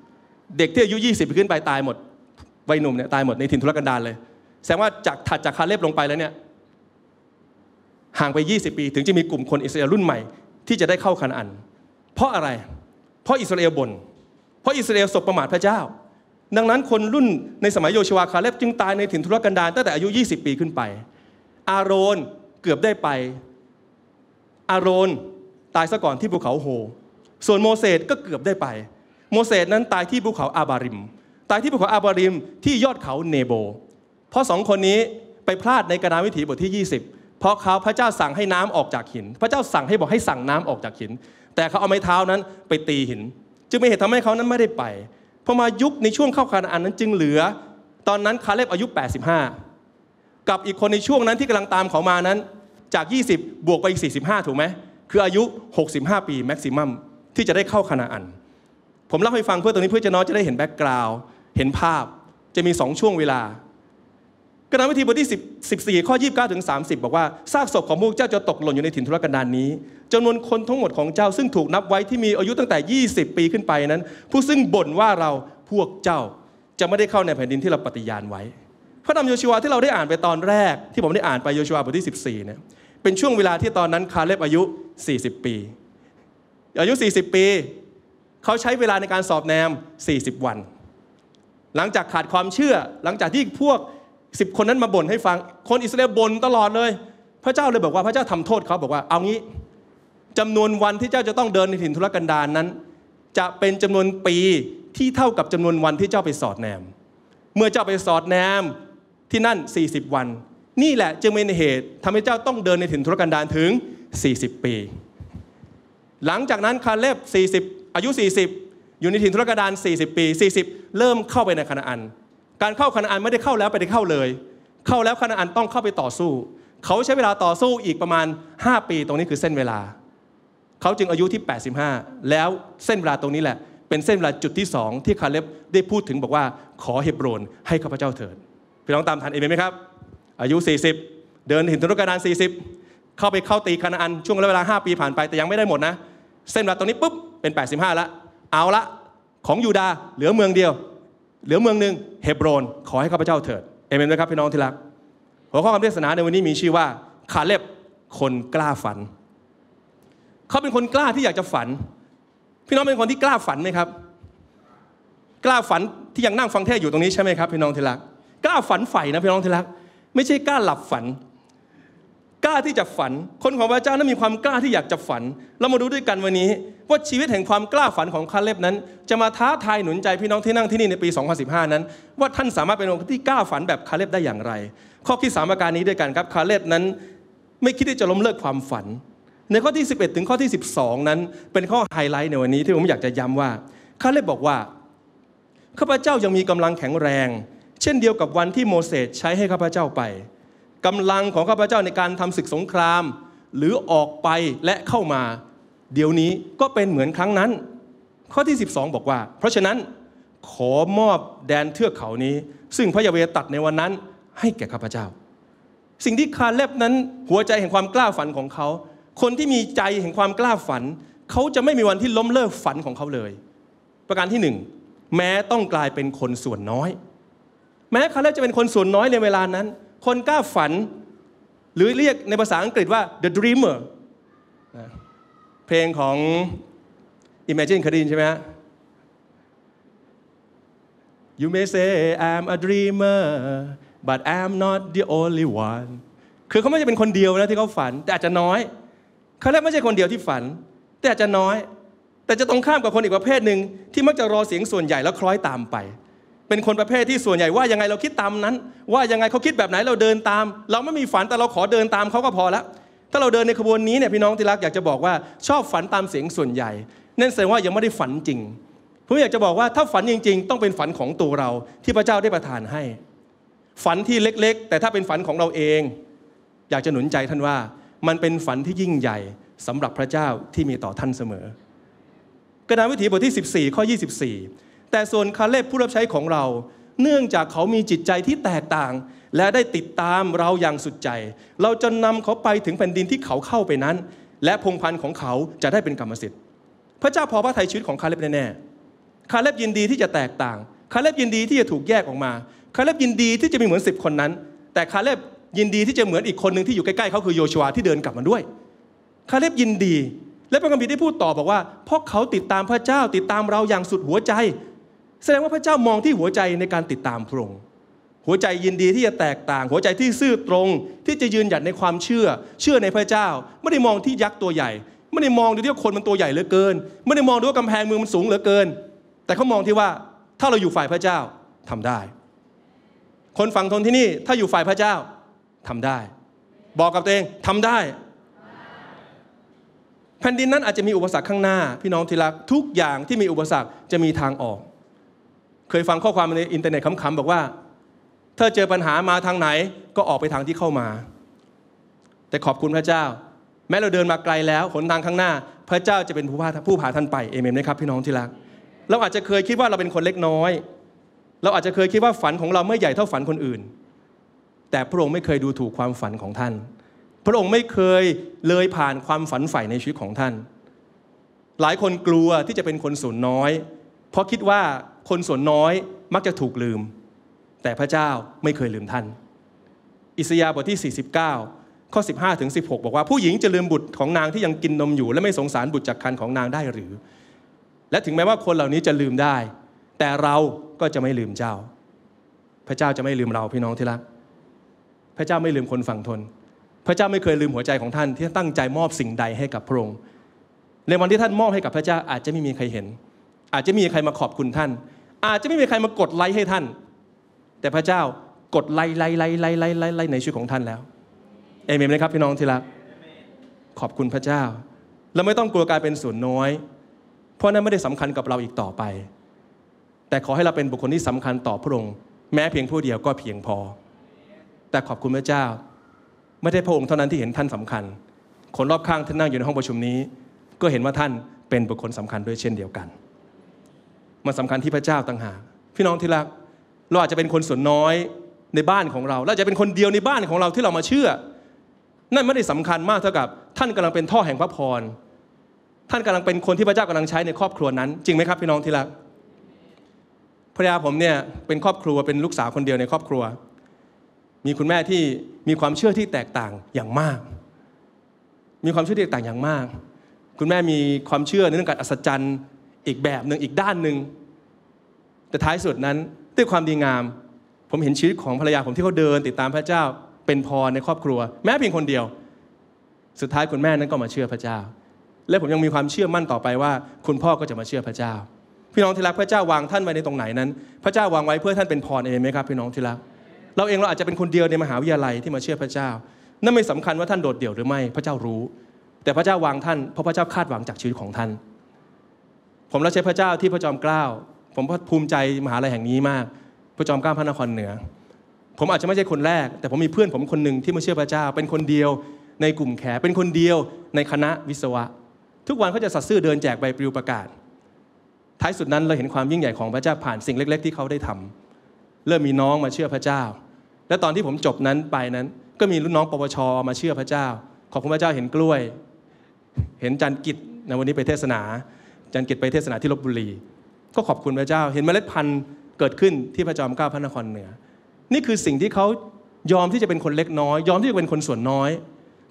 [SPEAKER 1] 20 เด็กที่อายุ 20 ขึ้นไปตายหมดวัยหนุ่มเนี่ยตายหมดในถิ่นทุรกันดารเลย แสดงว่าจากถัดจากคาเลบลงไปแล้วเนี่ยห่างไป 20 ปี ถึงจะมีกลุ่มคนอิสราเอลรุ่นใหม่ ที่จะได้เข้าคานอัน เพราะอะไร เพราะอิสราเอลบน่นเพราะอิสราเอลสบประมาทพระเจ้า ดังนั้น คนรุ่นในสมัยโยชวาคาเลบจึงตายในถิ่นทุรกันดารตั้งแต่อายุ 20 ปีขึ้นไปอาโรนเกือบได้ไป อาโรนตายซะก่อนที่ภูเขาโฮส่วนโมเสสก็เกือบได้ไป โมเสสนั้นตายที่ภูเขาอาบาริม ตายที่ภูเขาอาบาริมที่ยอดเขาเนโบ เพราะสองคนนี้ไปพลาดในกระนาวิถีบทที่ 20 เพราะเขาพระเจ้าสั่งให้น้ำออกจากหิน พระเจ้าสั่งให้บอกให้สั่งน้ำออกจากหิน แต่เขาเอาไม้เท้านั้นไปตีหินจึงไม่เหตุทำให้เขานั้นไม่ได้ไปพอมายุคในช่วงเข้าคานาอันนั้น จึงเหลือ ตอนนั้นคาเลบอายุ 85กับอีกคนในช่วงนั้นที่กำลังตามเขามานั้น จาก 20 บวกไปอีก 45 ถูกไหม คืออายุ 65 ปีแม็กซิมัมที่จะได้เข้าคณะอัน ผมเล่าให้ฟังเพื่อตรงนี้เพื่อจะน้อยจะได้เห็นแบ็กกราวด์เห็นภาพจะมี2ช่วงเวลา กระวิธีบทที่1 14 ข้อ 29 ถึง 30 บอกว่าซากศพของพวกเจ้าจะตกหล่นอยู่ในถิ่นทุรกันดารนนี้จำนวนคนทั้งหมดของเจ้าซึ่งถูกนับไว้ที่มีอายุตั้งแต่ 20 ปีขึ้นไปนั้น ผู้ซึ่งบ่นว่าเราพวกเจ้าจะไม่ได้เข้าในแผ่นดินที่เราปฏิญาณไว้พระนำโยชัวที่เราได้อ่านไปตอนแรก ที่ผมได้อ่านไปโยชัวบทที่14เนี่ยเป็นช่วงเวลาที่ตอนนั้นคาเลบอายุ 40 ปี อายุ 40 ปี เขาใช้เวลาในการสอบแนม 40 วัน หลังจากขาดความเชื่อหลังจากที่พวก 10 คนนั้นมาบ่นให้ฟังคนอิสราเอลบ่นตลอดเลย พระเจ้าเลยบอกว่าพระเจ้าทำโทษเขาบอกว่าเอางี้จำนวนวันที่เจ้าจะต้องเดินในถิ่นทุรกันดารนนั้น จะเป็นจำนวนปีที่เท่ากับจำนวนวันที่เจ้าไปสอดแนม เมื่อเจ้าไปสอดแนมที่นั่น 40 วัน นี่แหละจึงเป็นเหตุทำให้เจ้าต้องเดินในถิ่นทุรกันดารถึง 40 ปี หลังจากนั้นคาเลบ 40 อายุ 40 อยู่ในถิ่นทุรกันดาร 40 ปี 40 เริ่มเข้าไปในคณะอัน การเข้าคณะอันไม่ได้เข้าแล้วไปได้เข้าเลย เข้าแล้วคณะอันต้องเข้าไปต่อสู้ เขาใช้เวลาต่อสู้อีกประมาณ 5 ปี ตรงนี้คือเส้นเวลา เขาจึงอายุที่ 85 แล้วเส้นเวลาตรงนี้แหละ เป็นเส้นเวลาจุดที่สองที่คาเลบได้พูดถึงบอกว่าขอเฮบรน ให้ข้าพเจ้าเถิดพี่น้องตามทันเอเมนไหมครับ อายุ 40 เดินถึงธนุกระดาน 40 เข้าไปเข้าตีคานาอันช่วงระะยเวลา 5 ปีผ่านไปแต่ยังไม่ได้หมดนะ เส้นเวลาตรงนี้ปุ๊บเป็น 85 ละ เอาละ ของยูดา เหลือเมืองเดียว เหลือเมืองหนึ่งเฮบรอนขอให้ข้าพเจ้าเถิด เอเมนไหมครับพี่น้องที่รัก หัวข้อคำเทศนาในวันนี้มีชื่อว่า คาเล็บคนกล้าฝัน เขาเป็นคนกล้าที่อยากจะฝัน พี่น้องเป็นคนที่กล้าฝันไหมครับ กล้าฝันที่ยังนั่งฟังเทศอยู่ตรงนี้ใช่ไหมครับพี่น้องที่รักกล้าฝันใฝ่นะพี่น้องที่รักไม่ใช่กล้าหลับฝันกล้าที่จะฝัน คนของพระเจ้านั้นมีความกล้าที่อยากจะฝัน เรามาดูด้วยกันวันนี้ ว่าชีวิตแห่งความกล้าฝันของคาเล็บนั้น จะมาท้าทายหนุนใจพี่น้องที่นั่งที่นี่ในปี 2015 นั้น ว่าท่านสามารถเป็นคนที่กล้าฝันแบบคาเล็บได้อย่างไร ข้อที่มประการนี้ด้วยกันครับคาเล็บนั้น ไม่คิดที่จะล้มเลิกความฝัน ในข้อที่ 11 ถึงข้อที่ 12 นั้น เป็นข้อไฮไลท์ในวันนี้ที่ผมอยากจะย้ำว่า คาเล็บบอกว่าข้าพเจ้ายังมีกำลังแข็งแรงเช่นเดียวกับวันที่โมเสสใช้ให้ข้าพเจ้าไปกำลังของข้าพเจ้าในการทำศึกสงคราม หรือออกไปและเข้ามา เดี๋ยวนี้ก็เป็นเหมือนครั้งนั้น ข้อที่ 12 บอกว่า เพราะฉะนั้นขอมอบแดนเทือกเขานี้ ซึ่งพระยาเวตัดในวันนั้นให้แก่ข้าพเจ้า สิ่งที่คาเล็บนั้นหัวใจแห่งความกล้าฝันของเขา คนที่มีใจแห่งความกล้าฝัน เขาจะไม่มีวันที่ล้มเลิกฝันของเขาเลย ประการที่หนึ่งแม้ต้องกลายเป็นคนส่วนน้อยแม้คาเลบจะเป็นคนส่วนน้อยในเวลานั้น คนกล้าฝันหรือเรียกในภาษาอังกฤษว่า the dreamer เพลงของ Imagine คดีนใช่ไหมฮะ You may say I'm a dreamer but I'm not the only one คือเขาไม่ใช่เป็นคนเดียวนะที่เขาฝันแต่อาจจะน้อย เขาเรียกไม่ใช่คนเดียวที่ฝัน แต่อาจจะน้อย แต่จะตรงข้ามกับคนอีกประเภทหนึ่งที่มักจะรอเสียงส่วนใหญ่แล้วคล้อยตามไปเป็นคนประเภทที่ส่วนใหญ่ว่ายังไงเราคิดตามนั้น ว่ายังไงเขาคิดแบบไหนเราเดินตาม เราไม่มีฝันแต่เราขอเดินตามเขาก็พอละถ้าเราเดินในขบวนนี้เนี่ยพี่น้องที่รักอยากจะบอกว่าชอบฝันตามเสียงส่วนใหญ่นั่นแสดงว่ายังไม่ได้ฝันจริงผมอยากจะบอกว่าถ้าฝันจริง ๆ ต้องเป็นฝันของตัวเราที่พระเจ้าได้ประทานให้ ฝันที่เล็กๆ แต่ถ้าเป็นฝันของเราเอง อยากจะหนุนใจท่านว่ามันเป็นฝันที่ยิ่งใหญ่สำหรับพระเจ้าที่มีต่อท่านเสมอกระดานวิถีบทที่14ข้อ24แต่ส่วนคาเลบผู้รับใช้ของเรา เนื่องจากเขามีจิตใจที่แตกต่าง และได้ติดตามเราอย่างสุดใจ เราจะนำเขาไปถึงแผ่นดินที่เขาเข้าไปนั้น และพงพันธุ์ของเขาจะได้เป็นกรรมสิทธิ์พระเจ้าพอพระทัยชีวิตของคาเลบแน่ๆคาเลบยินดีที่จะแตกต่าง คาเลบยินดีที่จะถูกแยกออกมา คาเลบยินดีที่จะมีเหมือนสิบคนนั้น แต่คาเลบยินดีที่จะเหมือนอีกคนหนึ่งที่อยู่ใกล้ๆเขาคือโยชัวที่เดินกลับมาด้วย คาเลบยินดีและพระคัมภีร์ได้พูดต่อบอกว่าเพราะเขาติดตามพระเจ้าติดตามเราอย่างสุดหัวใจแสดงว่าพระเจ้ามองที่หัวใจในการติดตามพระองค์หัวใจยินดีที่จะแตกต่าง หัวใจที่ซื่อตรง ที่จะยืนหยัดในความเชื่อ เชื่อในพระเจ้า ไม่ได้มองที่ยักษ์ตัวใหญ่ ไม่ได้มองดูที่คนมันตัวใหญ่เหลือเกิน ไม่ได้มองดูว่ากำแพงเมืองมันสูงเหลือเกิน แต่เขามองที่ว่าถ้าเราอยู่ฝ่ายพระเจ้าทำได้ คนฝั่งทนที่นี่ถ้าอยู่ฝ่ายพระเจ้าทำได้ บอกกับตัวเองทำได้ แผ่นดินนั้นอาจจะมีอุปสรรคข้างหน้าพี่น้องที่รักทุกอย่างที่มีอุปสรรคจะมีทางออกเคยฟังข้อความในอินเทอร์เน็ตคำๆ บอกว่า ถ้าเจอปัญหามาทางไหนก็ออกไปทางที่เข้ามา แต่ขอบคุณพระเจ้า แม้เราเดินมาไกลแล้วหนทางข้างหน้า พระเจ้าจะเป็นผู้พาผู้พาท่านไปเอเมนไหมครับพี่น้องที่รักเราอาจจะเคยคิดว่าเราเป็นคนเล็กน้อย เราอาจจะเคยคิดว่าฝันของเราไม่ใหญ่เท่าฝันคนอื่น แต่พระองค์ไม่เคยดูถูกความฝันของท่าน พระองค์ไม่เคยเลยผ่านความฝันใฝ่ในชีวิตของท่าน หลายคนกลัวที่จะเป็นคนส่วนน้อยเพราะคิดว่าคนส่วนน้อยมักจะถูกลืม แต่พระเจ้าไม่เคยลืมท่าน อิสยาห์บทที่ 49ข้อ15ถึง16 บอกว่าผู้หญิงจะลืมบุตรของนางที่ยังกินนมอยู่และไม่สงสารบุตรจากคภ์ของนางได้หรือ และถึงแม้ว่าคนเหล่านี้จะลืมได้ แต่เราก็จะไม่ลืมเจ้า พระเจ้าจะไม่ลืมเราพี่น้องที่รักพระเจ้าไม่ลืมคนฝั่งทน พระเจ้าไม่เคยลืมหัวใจของท่านที่ตั้งใจมอบสิ่งใดให้กับพระองค์ในวันที่ท่านมอบให้กับพระเจ้าอาจจะไม่มีใครเห็น อาจจะมีใครมาขอบคุณท่านอาจจะไม่มีใครมากดไลค์ให้ท่าน แต่พระเจ้ากดไลค์ไลค์ไลค์ไลค์ไลค์ไลค์ในชีวิตของท่านแล้ว เอเมนไหมครับ พี่น้องที่รักขอบคุณพระเจ้าและไม่ต้องกลัวกายเป็นส่วนน้อย เพราะนั้นไม่ได้สำคัญกับเราอีกต่อไป แต่ขอให้เราเป็นบุคคลที่สำคัญต่อพระองค์ แม้เพียงผู้เดียวก็เพียงพอ แต่ขอบคุณพระเจ้า ไม่ได้พระองค์เท่านั้นที่เห็นท่านสำคัญ คนรอบข้างท่านนั่งอยู่ในห้องประชุมนี้ ก็เห็นว่าท่านเป็นบุคคลสำคัญด้วยเช่นเดียวกันมันสาคัญที่พระเจ้าต่างหากพี่น้องที่รักเราอาจจะเป็นคนส่วนน้อยในบ้านของเราและจะเป็นคนเดียวในบ้านของเราที่เรามาเชื่อนั่นไม่ได้สำคัญมากเท่ากับ ท่านกำลังเป็นท่อแห่งพระพรท่านกำลังเป็นคนที่พระเจ้ากำลังใช้ในครอบครัวนั้น จริงไหมครับ พี่น้องที่รักภรรยาผมเนี่ยเป็นครอบครัวเป็นลูกสาวคนเดียวในครอบครัว มีคุณแม่ที่มีความเชื่อที่แตกต่างอย่างมาก มีความเชื่อที่แตกต่างอย่างมาก คุณแม่มีความเชื่อในเรื่องการอัศจรรย์อีกแบบหนึ่งอีกด้านหนึ่งแต่ท้ายสุดนั้นด้วยความดีงาม ผมเห็นชีวิตของภรรยาผมที่เขาเดินติดตามพระเจ้าเป็นพรในครอบครัว แม้เพียงคนเดียว สุดท้ายคุณแม่นั้นก็มาเชื่อพระเจ้า และผมยังมีความเชื่อมั่นต่อไปว่า คุณพ่อก็จะมาเชื่อพระเจ้า พี่น้องที่รักพระเจ้าวางท่านไว้ในตรงไหนนั้น พระเจ้าวางไว้เพื่อท่านเป็นพรเองไหมครับ พี่น้องที่รักเราเองเราอาจจะเป็นคนเดียวในมหาวิทยาลัยที่มาเชื่อพระเจ้า นั่นไม่สำคัญว่าท่านโดดเดี่ยวหรือไม่พระเจ้ารู้ แต่พระเจ้าวางท่านเพราะพระเจ้าคาดหวังจากชีวิตของท่านผมรับใช้พระเจ้าที่พระจอมเกล้าผมภูมิใจมหาลัยแห่งนี้มาก พระจอมเกล้าพระนครเหนือ ผมอาจจะไม่ใช่คนแรก แต่ผมมีเพื่อนผมคนหนึ่งที่มาเชื่อพระเจ้า เป็นคนเดียว ในกลุ่มแขเป็นคนเดียว ในคณะวิศวะ ทุกวันเขาจะสัตซ์ซื่อเดินแจกใบปลิวประกาศ ท้ายสุดนั้นเราเห็นความยิ่งใหญ่ของพระเจ้าผ่านสิ่งเล็กๆที่เขาได้ทำเริ่มมีน้องมาเชื่อพระเจ้า และตอนที่ผมจบนั้นไปนั้น ก็มีรุ่นน้องปวชมาเชื่อพระเจ้า ขอบคุณพระเจ้าเห็นกล้วย เห็นจันกิจในวันนี้ไปเทศนาจันกิไปเทศนาที่ลบบุรี ก็ขอบคุณพระเจ้า เห็นเมล็ดพันธุ์เกิดขึ้นที่พระจอมเกล้าพระนครเหนือ นี่คือสิ่งที่เขายอมที่จะเป็นคนเล็กน้อย ยอมที่จะเป็นคนส่วนน้อย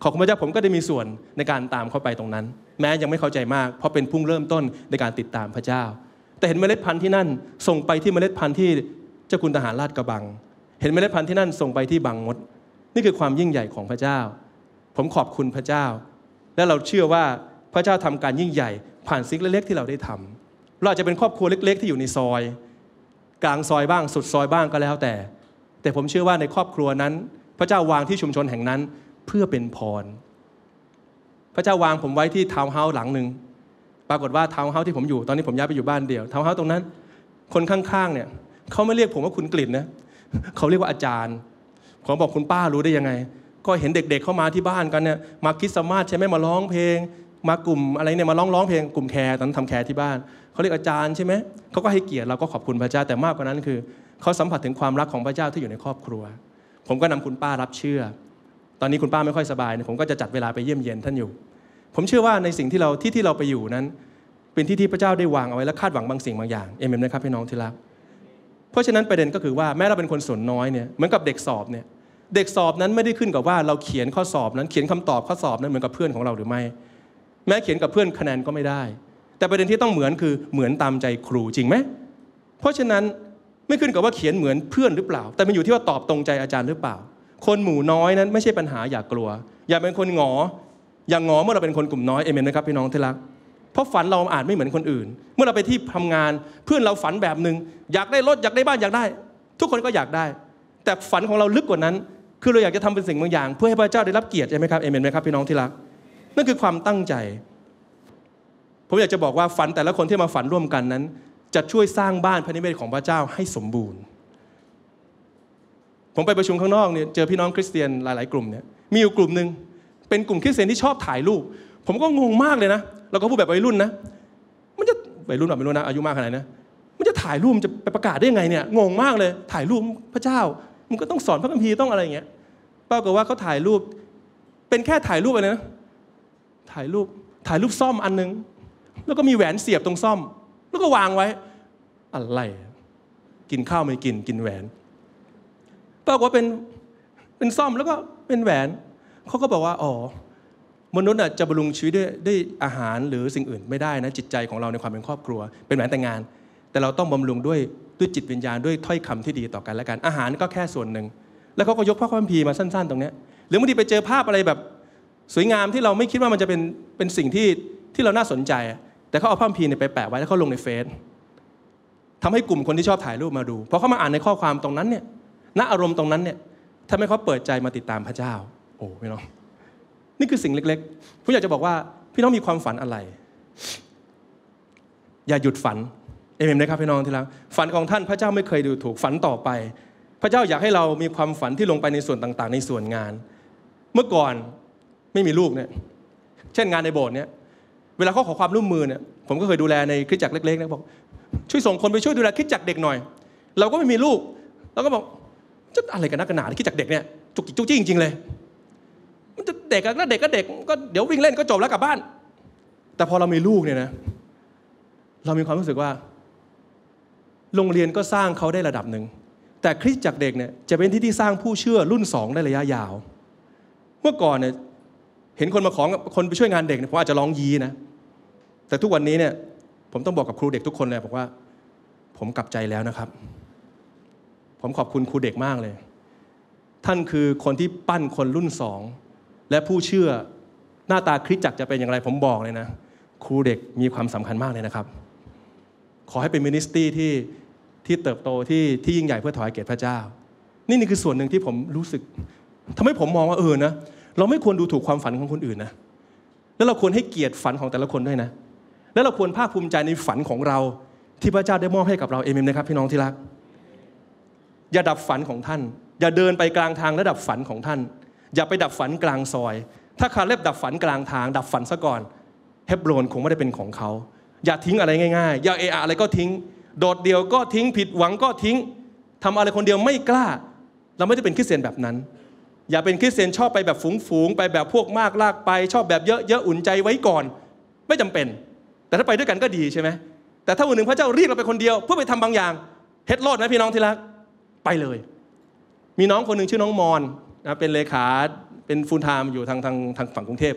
[SPEAKER 1] ขอบคุณพระเจ้าผมก็ได้มีส่วนในการตามเข้าไปตรงนั้น แม้ยังไม่เข้าใจมากเพราะเป็นพุ่งเริ่มต้นในการติดตามพระเจ้า แต่เห็นเมล็ดพันธุ์ที่นั่น ส่งไปที่เมล็ดพันธุ์ที่เจ้าคุณทหารราชกระบัง เห็นเมล็ดพันธุ์ที่นั่นส่งไปที่บางมดนี่คือความยิ่งใหญ่ของพระเจ้า ผมขอบคุณพระเจ้า และเราเชื่อว่าพระเจ้าทำการยิ่งใหญ่ผ่านสิ่งเล็กๆที่เราได้ทำเราอาจจะเป็นครอบครัวเล็ก ๆ ที่อยู่ในซอย กลางซอยบ้างสุดซอยบ้างก็แล้วแต่ แต่ผมเชื่อว่าในครอบครัวนั้นพระเจ้าวางที่ชุมชนแห่งนั้นเพื่อเป็นพร พระเจ้าวางผมไว้ที่ทาวน์เฮาส์หลังหนึ่ง ปรากฏว่าทาวน์เฮาส์ที่ผมอยู่ตอนนี้ผมย้ายไปอยู่บ้านเดียวทาวน์เฮาส์ตรงนั้น คนข้างๆเนี่ยเขาไม่เรียกผมว่าคุณกลิ่นนะเขาเรียกว่าอาจารย์ผมบอกคุณป้ารู้ได้ยังไง ก็เห็นเด็กๆเข้ามาที่บ้านกันเนี่ยมาคิดสมาธิใช่ไหมมาร้องเพลงมากลุ่มอะไรเนี่ยมาร้องร้องเพลงกลุ่มแคร์ตอนนั้นทำแคร์ที่บ้านเขาเรียกอาจารย์ใช่ไหมเขาก็ให้เกียรติเราก็ขอบคุณพระเจ้าแต่มากกว่านั้นคือเขาสัมผัสถึงความรักของพระเจ้าที่อยู่ในครอบครัว ผมก็นำคุณป้ารับเชื่อ ตอนนี้คุณป้าไม่ค่อยสบายผมก็จะจัดเวลาไปเยี่ยมเยียนท่านอยู่ ผมเชื่อว่าในสิ่งที่เราที่ที่เราไปอยู่นั้น เป็นที่ที่พระเจ้าได้วางเอาไว้และคาดหวังบางสิ่งบางอย่างเอเมนนะครับพี่น้องที่รักเพราะฉะนั้นประเด็นก็คือว่าแม้เราเป็นคนส่วนน้อยเนี่ยเหมือนกับเด็กสอบเนี่ยเด็กสอบนั้นไม่ได้ขึ้นกับว่าเราเขียนข้อสอบนั้นเขียนคำตอบข้อสอบนั้นเหมือนกับเพื่อนของเราหรือไม่แม้เขียนกับเพื่อนคะแนนก็ไม่ได้ แต่ประเด็นที่ต้องเหมือนคือเหมือนตามใจครูจริงไหมเพราะฉะนั้นไม่ขึ้นกับว่าเขียนเหมือนเพื่อนหรือเปล่า แต่มันอยู่ที่ว่าตอบตรงใจอาจารย์หรือเปล่า คนหมู่น้อยนั้นไม่ใช่ปัญหา อย่ากลัว อย่าเป็นคนหงอ อย่างหงอเมื่อเราเป็นคนกลุ่มน้อยเอเมนนะครับพี่น้องที่รักเพราะฝันเราอาจไม่เหมือนคนอื่น เมื่อเราไปที่ทำงานเพื่อนเราฝันแบบหนึ่งอยากได้รถอยากได้บ้านอยากได้ ทุกคนก็อยากได้ แต่ฝันของเราลึกกว่านั้น คือเราอยากจะทำเป็นสิ่งบางอย่าง เพื่อให้พระเจ้าได้รับเกียรติใช่ไหมครับเอเมนไหมครับพี่น้องที่รักนั่นคือความตั้งใจผมอยากจะบอกว่าฝันแต่ละคนที่มาฝันร่วมกันนั้น จะช่วยสร้างบ้านพระนิเวศของพระเจ้าให้สมบูรณ์ ผมไปประชุมข้างนอกเนี่ยเจอพี่น้องคริสเตียน หลายๆกลุ่มเนี่ยมีอยู่กลุ่มหนึ่งเป็นกลุ่มคริสเตียนที่ชอบถ่ายรูป ผมก็งงมากเลยนะเราก็พูดแบบวัยรุ่นนะมันจะวัยรุ่นแบบไม่รู้นะอายุมากขนาดนะมันจะถ่ายรูปจะไปประกาศได้ยังไงเนี่ยงงมากเลยถ่ายรูปพระเจ้า มันก็ต้องสอนพระคัมภีร์ต้องอะไรอย่างเงี้ยปรากฏว่าเขาถ่ายรูปเป็นแค่ถ่ายรูปอะไรนะถ่ายรูปถ่ายรูปซ่อมอันนึงแล้วก็มีแหวนเสียบตรงซ่อม แล้วก็วางไว้อะไร กินข้าวไม่กินกินแหวนปรากฏว่าเป็นเป็นซ่อมแล้วก็เป็นแหวนเขาก็บอกว่าอ๋อมนุษย์จะบำรุงชีวิตด้วยด้วยอาหารหรือสิ่งอื่นไม่ได้นะจิตใจของเราในความเป็นครอบครัว เป็นแหวนแต่งงาน แต่เราต้องบำรุงด้วยด้วยจิตวิญญาณด้วยถ้อยคำที่ดีต่อกันและกันอาหารก็แค่ส่วนหนึ่งแล้วเขาก็ยกพระคัมภีร์มาสั้น ๆ ตรงนี้หรือบางทีไปเจอภาพอะไรแบบสวยงามที่เราไม่คิดว่ามันจะเป็นเป็นสิ่งที่ที่เราน่าสนใจ แต่เขาเอาภาพพีเนี่ยไปแปะไว้แล้วเขาลงในเฟซทำให้กลุ่มคนที่ชอบถ่ายรูปมาดู พอเขามาอ่านในข้อความตรงนั้นเนี่ยณอารมณ์ตรงนั้นเนี่ยทำให้เขาเปิดใจมาติดตามพระเจ้า โอ้ พี่น้อง นี่คือสิ่งเล็ก ๆผมอยากจะบอกว่าพี่น้องมีความฝันอะไร อย่าหยุดฝัน เอเมนหะครับพี่น้องที่รักฝันของท่านพระเจ้าไม่เคยดูถูก ฝันต่อไป พระเจ้าอยากให้เรามีความฝันที่ลงไปในส่วนต่าง ๆ ในส่วนงาน เมื่อก่อนไม่มีลูกเนี่ย เช่นงานในโบสถ์เนี่ย เวลาเขาขอความร่วมมือเนี่ย ผมก็เคยดูแลในคริสตจักรเล็กๆ นะบอกช่วยส่งคนไปช่วยดูแลคริสตจักรเด็กหน่อย เราก็ไม่มีลูก เราก็บอกจะอะไรกันนักนหนาคริสตจักรเด็กเนี่ย จุกจิกจุกจี้จริงๆเลย มันจะเด็กก็เด็กก็เด็กก็เดี๋ยววิ่งเล่นก็จบแล้วกลับบ้าน แต่พอเรามีลูกเนี่ยนะ เรามีความรู้สึกว่า โรงเรียนก็สร้างเขาได้ระดับหนึ่ง แต่คริสตจักรเด็กเนี่ยจะเป็นที่ที่สร้างผู้เชื่อรุ่นสองได้ระยะยาว เมื่อก่อนเนี่ยเห็นคนมาของคนไปช่วยงานเด็กเนี่ยผมอาจจะร้องยีนะ แต่ทุกวันนี้เนี่ยผมต้องบอกกับครูเด็กทุกคนเลยบอกว่าผมกลับใจแล้วนะครับ ผมขอบคุณครูเด็กมากเลย ท่านคือคนที่ปั้นคนรุ่นสองและผู้เชื่อหน้าตาคริสจักรจะเป็นอย่างไร ผมบอกเลยนะครูเด็กมีความสำคัญมากเลยนะครับ ขอให้เป็นมินิสตี้ที่ที่เติบโตที่ที่ยิ่งใหญ่เพื่อถวายเกียรติพระเจ้านี่นี่คือส่วนหนึ่งที่ผมรู้สึก ทำให้ผมมองว่าเออนะเราไม่ควรดูถูกความฝันของคนอื่นนะ แล้วเราควรให้เกียรติฝันของแต่ละคนด้วยนะ แล้วเราควรภาคภูมิใจในฝันของเราที่พระเจ้าได้มอบให้กับเราเอเมนนะครับ พี่น้องที่รัก อย่าดับฝันของท่าน อย่าเดินไปกลางทางและดับฝันของท่าน อย่าไปดับฝันกลางซอย ถ้าคาเล็บดับฝันกลางทาง ดับฝันซะก่อน เฮบโรนคงไม่ได้เป็นของเขา อย่าทิ้งอะไรง่ายๆ อย่าเออะอะไรก็ทิ้ง โดดเดี่ยวก็ทิ้งผิด หวังก็ทิ้ง ทำอะไรคนเดียวไม่กล้า เราไม่ได้เป็นคริสเตียนแบบนั้นอย่าเป็นคริสเตียนชอบไปแบบฝูงๆไปแบบพวกมากลากไป ชอบแบบเยอะๆอุ่นใจไว้ก่อนไม่จำเป็น แต่ถ้าไปด้วยกันก็ดีใช่ไหมแต่ถ้าวันหนึ่งพระเจ้าเรียกเราไปคนเดียวเพื่อไปทำบางอย่างเฮ็ดรอดไหมพี่น้องที่รักไปเลย มีน้องคนหนึ่งชื่อน้องมอนนะเป็นเลขาเป็นฟูลไทม์อยู่ทางทางทางฝั่งกรุงเทพ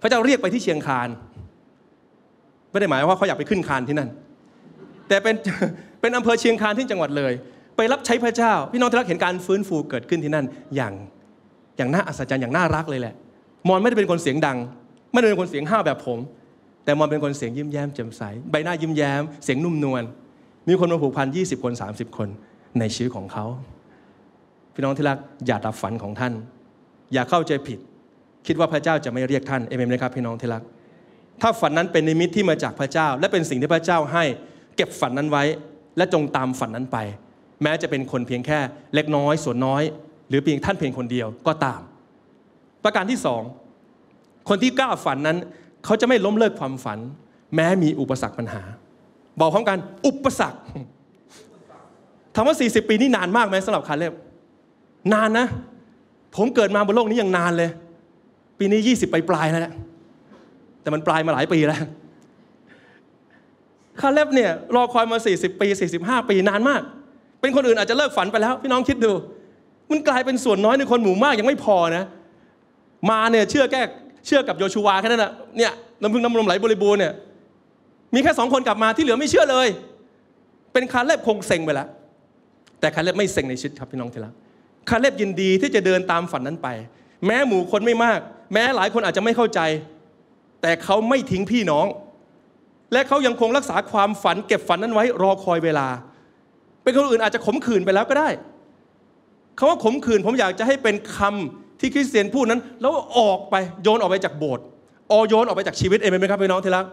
[SPEAKER 1] พระเจ้าเรียกไปที่เชียงคานไม่ได้หมายว่าเขาอยากไปขึ้นคานที่นั่นแต่เป็นเป็นอำเภอเชียงคานที่จังหวัดเลยไปรับใช้พระเจ้า พี่น้องที่รักเห็นการฟื้นฟูเกิดขึ้นที่นั่น อย่างอย่างน่าอัศจรรย์อย่างน่ารักเลยแหละมอนไม่ได้เป็นคนเสียงดังไม่ได้เป็นคนเสียงห้าวแบบผม แต่มอนเป็นคนเสียงยิ้มแย้มแจ่มใสใบหน้ายิ้มแย้ม เสียงนุ่มนวลมีคนมาผูกพัน20คน30คนในชีวิตของเขา พี่น้องที่รักอย่าดับฝันของท่าน อย่าเข้าใจผิด คิดว่าพระเจ้าจะไม่เรียกท่านเอเมนไหมครับ พี่น้องที่รักถ้าฝันนั้นเป็นนิมิตที่มาจากพระเจ้า และเป็นสิ่งที่พระเจ้าให้ เก็บฝันนั้นไว้ และจงตามฝันนั้นไปแม้จะเป็นคนเพียงแค่ เล็กน้อยส่วนน้อย หรือเพียงท่านเพียงคนเดียวก็ตาม ประการที่สองคนที่กล้าฝันนั้น เขาจะไม่ล้มเลิกความฝัน แม้มีอุปสรรคปัญหา บอกพร้อมกันอุปสรรคถามว่า40 ปีนี่นานมากไหมสำหรับคาเล็บนานนะ ผมเกิดมาบนโลกนี้ยังนานเลย ปีนี้20ไปปลายแล้วแหละแต่มันปลายมาหลายปีแล้วคาเล็บเนี่ยรอคอยมา 40 ปี 45 ปีนานมากเป็นคนอื่นอาจจะเลิกฝันไปแล้ว พี่น้องคิดดูมันกลายเป็นส่วนน้อยในคนหมู่มากยังไม่พอนะ มาเนี่ยเชื่อแก้เชื่อกับโยชูวาแค่นั้นแนะเนี่ยน้ำพึ่งน้ำลมไหลบริบูรณ์เนี่ยมีแค่สองคนกลับมาที่เหลือไม่เชื่อเลย เป็นคาเล็บคงเซ็งไปแล้วแต่คาเล็บไม่เซ็งในชีวิตครับพี่น้องที่รักคาเล็บยินดีที่จะเดินตามฝันนั้นไป แม้หมู่คนไม่มาก แม้หลายคนอาจจะไม่เข้าใจ แต่เขาไม่ทิ้งพี่น้อง และเขายังคงรักษาความฝัน เก็บฝันนั้นไว้ รอคอยเวลาเป็นคนอื่นอาจจะขมขื่นไปแล้วก็ได้คำว่าขมขื่น ผมอยากจะให้เป็นคำที่คริสเตียนพูดนั้น แล้วออกไป โยนออกไปจากโบสถ์ออโยนออกไปจากชีวิตเองไหมครับพี่น้องที่รัก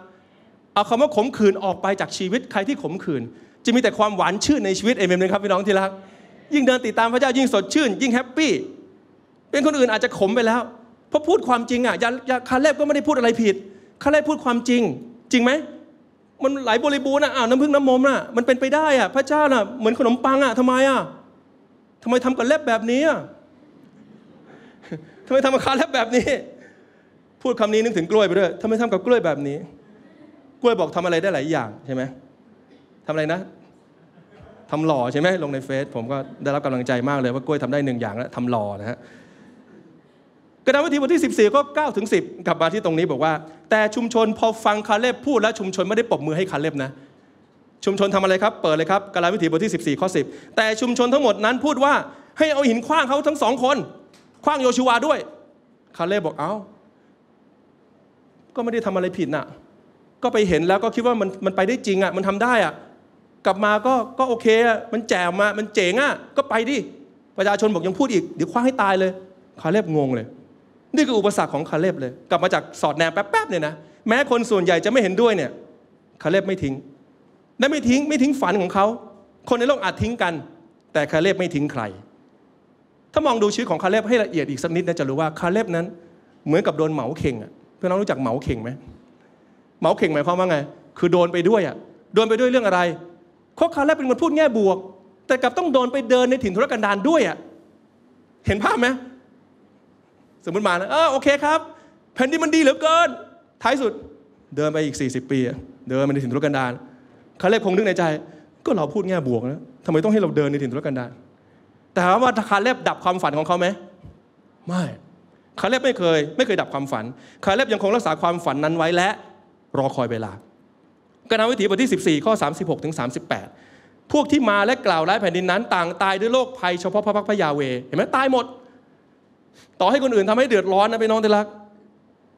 [SPEAKER 1] เอาคำว่าขมขื่นออกไปจากชีวิตใครที่ขมขื่นจะมีแต่ความหวานชื่นในชีวิตเองไหมครับพี่น้องที่รักยิ่งเดินติดตามพระเจ้ายิ่งสดชื่น ยิ่งแฮปปี้เป็นคนอื่นอาจจะขมไปแล้วเพราะพูดความจริงอ่ะยาคาเลบก็ไม่ได้พูดอะไรผิดคาเลบพูดความจริง จริงไหมมันไหลบริบูรณ์อ่ะ อ้าว น้ำพึ่งน้ำมมน่ะ มันเป็นไปได้อ่ะพระเจ้าน่ะ เหมือนขนมปังอ่ะทำไมอ่ะทำไมทำกับเล็บแบบนี้อ่ะทำไมทำกับคาเล็บแบบนี้ พูดคำนี้นึกถึงกล้วยไปด้วยทำไมทำกับกล้วยแบบนี้ กล้วยบอกทำอะไรได้ หลายอย่างใช่ไหม ทำอะไรนะ ทำหล่อใช่ไหม ลงในเฟซ ผมก็ได้รับกำลังใจมากเลยว่ากล้วยทำได้หนึ่งอย่างแล้วทำหล่อนะฮะกระดาวิธีบทที่14ก็9ถึง10 กลับมาที่ตรงนี้ บอกว่า แต่ชุมชน พอฟังคาเลบพูด และชุมชนไม่ได้ปรบมือให้คาเลบนะชุมชนทำอะไรครับ เปิดเลยครับกระดาวิธีบทที่14ข้อ10แต่ชุมชนทั้งหมดนั้นพูดว่า ให้เอาหินคว้างเขาทั้งสองคนคว้างโยชูวาด้วย คาเลบบอกเอา้าก็ไม่ได้ทำอะไรผิดนะ่ะ ก็ไปเห็นแล้วก็คิดว่ามันมันไปได้จริงอะ่ะ มันทำได้อะ่ะกลับมาก็ก็โอเคอะ่ะมันแจมมามันเจ๋งอะ่ะก็ไปดิประชาชนบอกยังพูดอีกเดี๋ยวคว้างให้ตายเลยคาเลบงงเลยนี่คืออุปสรรคของคาเล็บเลย กลับมาจากสอดแนมแป๊บๆเนี่ยนะแม้คนส่วนใหญ่จะไม่เห็นด้วยเนี่ยคาเล็บไม่ทิ้งและไม่ทิ้ง ไม่ทิ้งฝันของเขา คนในโลกอาจทิ้งกัน แต่คาเล็บไม่ทิ้งใคร ถ้ามองดูชีวิตของคาเล็บให้ละเอียดอีกสักนิดนะจะรู้ว่าคาเล็บนั้น เหมือนกับโดนเหมาเข่งอ่ะเพื่อนน้องรู้จักเหมาเข่งไหมเหมาเข่งหมายความว่าไง คือโดนไปด้วยอ่ะโดนไปด้วยเรื่องอะไรเพราะคาเล็บเป็นคนพูดแง่บวก แต่กลับต้องโดนไปเดินในถิ่นธุรกันดารด้วยอ่ะเห็นภาพไหมสมมติมาแล้วเออโอเคครับแผ่นดินมันดีเหลือเกิน ท้ายสุดเดินไปอีก 40 ปี เดินไปถึงทุรกันดารเขาเลยคงนึกในใจ ก็เราพูดแง่บวกนะทำไมต้องให้เราเดินในถิ่นทุรกันดารแต่ถามว่าคาเล็บดับความฝันของเขาไหม ไม่คาเล็บไม่เคยไม่เคยดับความฝันคาเล็บยังคงรักษาความฝันนั้นไว้และรอคอยเวลากนาวิถีบทที่14ข้อ36ถึง38 พวกที่มาและกล่าวร้ายแผ่นดินนั้น ต่างตายด้วยโรคภัยเฉพาะพระพักพระยาเว เห็นไหมตายหมดต่อให้คนอื่นทำให้เดือดร้อนนะพี่น้องที่รัก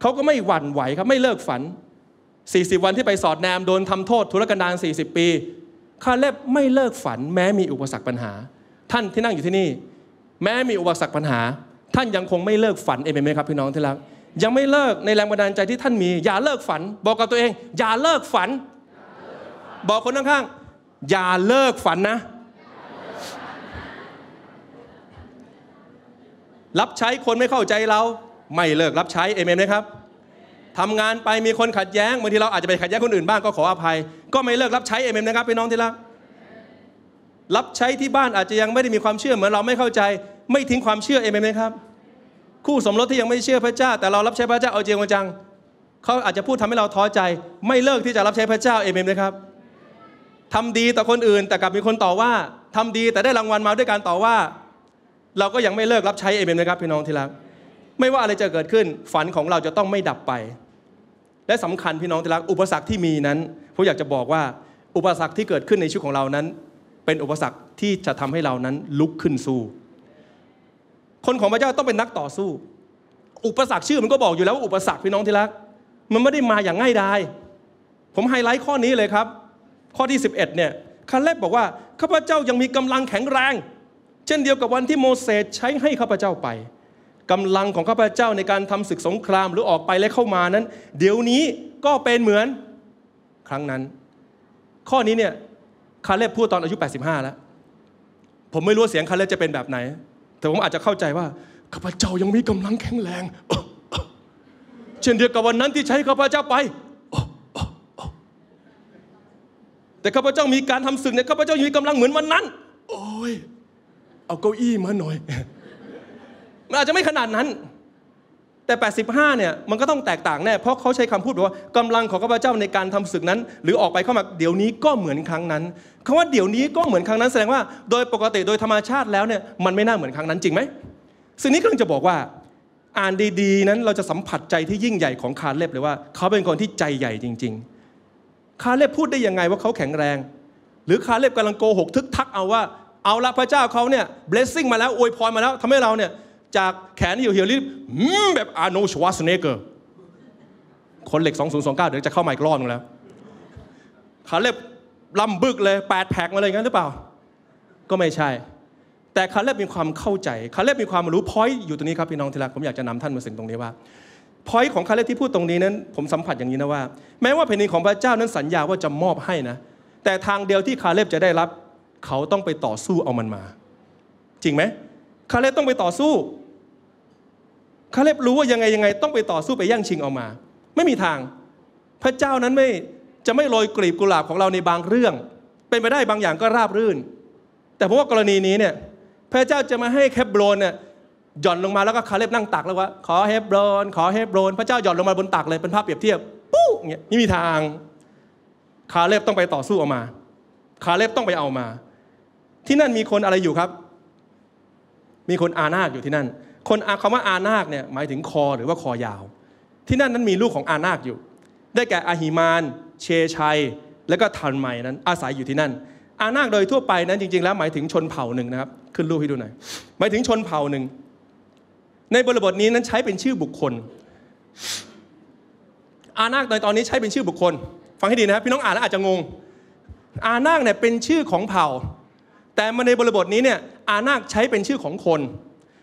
[SPEAKER 1] เขาก็ไม่หวั่นไหวครับไม่เลิกฝัน 40 วันที่ไปสอดแนมโดนทำโทษทุรกันดาร40 ปีคาเล็บไม่เลิกฝัน แม้มีอุปสรรคปัญหา ท่านที่นั่งอยู่ที่นี่ แม้มีอุปสรรคปัญหา ท่านยังคงไม่เลิกฝันเองไหมครับ พี่น้องที่รักยังไม่เลิกในแรงบันดาลใจที่ท่านมี อย่าเลิกฝัน บอกกับตัวเอง อย่าเลิกฝันบอกคนข้างๆ อย่าเลิกฝันนะรับใช้คนไม่เข้าใจเรา ไม่เลิกรับใช้เอเมนไหมครับทำงานไปมีคนขัดแย้งบางทีเราอาจจะไปขัดแย้งคนอื่นบ้างก็ขออภัย ก็ไม่เลิกรับใช้เอเมนนะครับพี่น้องที่รักรับใช้ที่บ้านอาจจะยังไม่ได้มีความเชื่อเหมือนเราไม่เข้าใจ ไม่ทิ้งความเชื่อเอเมนไหมครับ คู่สมรสที่ยังไม่เชื่อพระเจ้า แต่เรารับใช้พระเจ้าเอาจริงจัง เขาอาจจะพูดทำให้เราท้อใจ ไม่เลิกที่จะรับใช้พระเจ้าเอเมนไหมครับทำดีต่อคนอื่นแต่กลับมีคนต่อว่าทำดีแต่ได้รางวัลมาด้วยการต่อว่าเราก็ยังไม่เลิกรับใช้เอเมนหมครับพี่น้องที่รักไม่ว่าอะไรจะเกิดขึ้นฝันของเราจะต้องไม่ดับไป และสำคัญพี่น้องที่รักอุปสรรคที่มีนั้นผมอยากจะบอกว่า อุปสรรคที่เกิดขึ้นในชีวิตของเรานั้น เป็นอุปสรรคที่จะทำให้เรานั้นลุกขึ้นสู้ คนของพระเจ้าต้องเป็นนักต่อสู้ อุปสรรคชื่อมันก็บอกอยู่แล้วว่าอุปสรรคพี่น้องที่รักมันไม่ได้มาอย่างง่ายดายผมไฮไลท์ข้อนี้เลยครับ ข้อที่ 11เนี่ยคาเล็บบอกว่าข้าพเจ้ายังมีกำลังแข็งแรงเช่นเดียวกับวันที่โมเสสใช้ให้ข้าพเจ้าไป กำลังของข้าพเจ้าในการทำศึกสงครามหรือออกไปและเข้ามานั้น เดี๋ยวนี้ก็เป็นเหมือน ครั้งนั้น ข้อนี้เนี่ยคาเลบพูดตอนอายุ 85 แล้ว ผมไม่รู้เสียงคาเลบจะเป็นแบบไหน แต่ผมอาจจะเข้าใจว่าข้าพเจ้ายังมีกำลังแข็งแรง เช่นเดียวกับวันนั้นที่ใช้ข้าพเจ้าไปแต่ข้าพเจ้ามีการทำศึกเนี่ยข้าพเจ้ายังมีกำลังเหมือนวันนั้น โอ้ยเอาเก้าอี้มาหน่อย มันอาจจะไม่ขนาดนั้น แต่ 85เนี่ยมันก็ต้องแตกต่างแน่ เพราะเขาใช้คำพูดว่ากำลังของข้าพเจ้าในการทำศึกนั้น หรือออกไปเข้ามา เดี๋ยวนี้ก็เหมือนครั้งนั้น คำว่าเดี๋ยวนี้ก็เหมือนครั้งนั้นแสดงว่า โดยปกติโดยธรรมชาติแล้วเนี่ยมันไม่น่าเหมือนครั้งนั้นจริงไหม สิ่งนี้กำลังจะบอกว่าอ่านดีๆ นั้นเราจะสัมผัสใจที่ยิ่งใหญ่ของคาเล็บเลยว่า เขาเป็นคนที่ใจใหญ่จริง ๆ คาเล็บพูดได้ยังไงว่าเขาแข็งแรง หรือคาเล็บกำลังโกหกทึกทักเอาว่าเอาละพระเจ้าเขาเนี่ย blessing มาแล้วอวยพรมาแล้วทำให้เราเนี่ยจากแขนเหี่ยวเหี่ยวรีบแบบอาโนชวาสเนเกอร์คนเหล็ก 2029 เดี๋ยวจะเข้ามหอีกรอบนึงแล้วขาเล็บลำบึกเลยแปดแผกมาเลยงั้นหรือเปล่าก็ไม่ใช่ แต่คาเล็บมีความเข้าใจคาเล็บมีความรู้พอยอยู่ตรงนี้ครับพี่น้องทีละผมอยากจะนำท่านมาสิ่งตรงนี้ว่าพอยของคาเล็บที่พูดตรงนี้นั้นผมสัมผัสอย่างนี้นะว่า แม้ว่าแผ่นดินของพระเจ้านั้นสัญญาว่าจะมอบให้นะแต่ทางเดียวที่คาเล็บจะได้รับเขาต้องไปต่อสู้เอามันมา จริงไหมคาเลบต้องไปต่อสู้ คาเลบรู้ว่ายังไงยังไงต้องไปต่อสู้ไปแย่งชิงเอามา ไม่มีทาง พระเจ้านั้นไม่จะไม่โรยกรีบกุหลาบของเราในบางเรื่อง เป็นไปได้บางอย่างก็ราบรื่น แต่ผมว่ากรณีนี้เนี่ยพระเจ้าจะมาให้แคบโรนเนี่ยหย่อนลงมาแล้วก็คาเลบนั่งตักแล้วว่าขอเฮบโรนขอเฮบโรนพระเจ้าหย่อนลงมาบนตักเลยเป็นภาพเปรียบเทียบปุ๊เงี้ยไม่มีทางคาเลบต้องไปต่อสู้ออกมาคาเลบต้องไปเอามาที่นั่นมีคนอะไรอยู่ครับ มีคนอานาคอยู่ที่นั่น คนคำว่าอานาคเนี่ยหมายถึงคอหรือว่าคอยาว ที่นั่นนั้นมีลูกของอานาคอยู่ ได้แก่อหิมาน เชชัย และก็ทันไมนั้นอาศัยอยู่ที่นั่น อานาคโดยทั่วไปนั้นจริง ๆ แล้วหมายถึงชนเผ่าหนึ่งนะครับ ขึ้นรูปให้ดูหน่อย หมายถึงชนเผ่าหนึ่ง ในบริบทนี้นั้นใช้เป็นชื่อบุคคล อานาคในตอนนี้ใช้เป็นชื่อบุคคล ฟังให้ดีนะครับ พี่น้องอ่านแล้วอาจจะงง อานาคเนี่ยเป็นชื่อของเผ่าแต่มาในบริบทนี้เนี่ยอานาคใช้เป็นชื่อของคน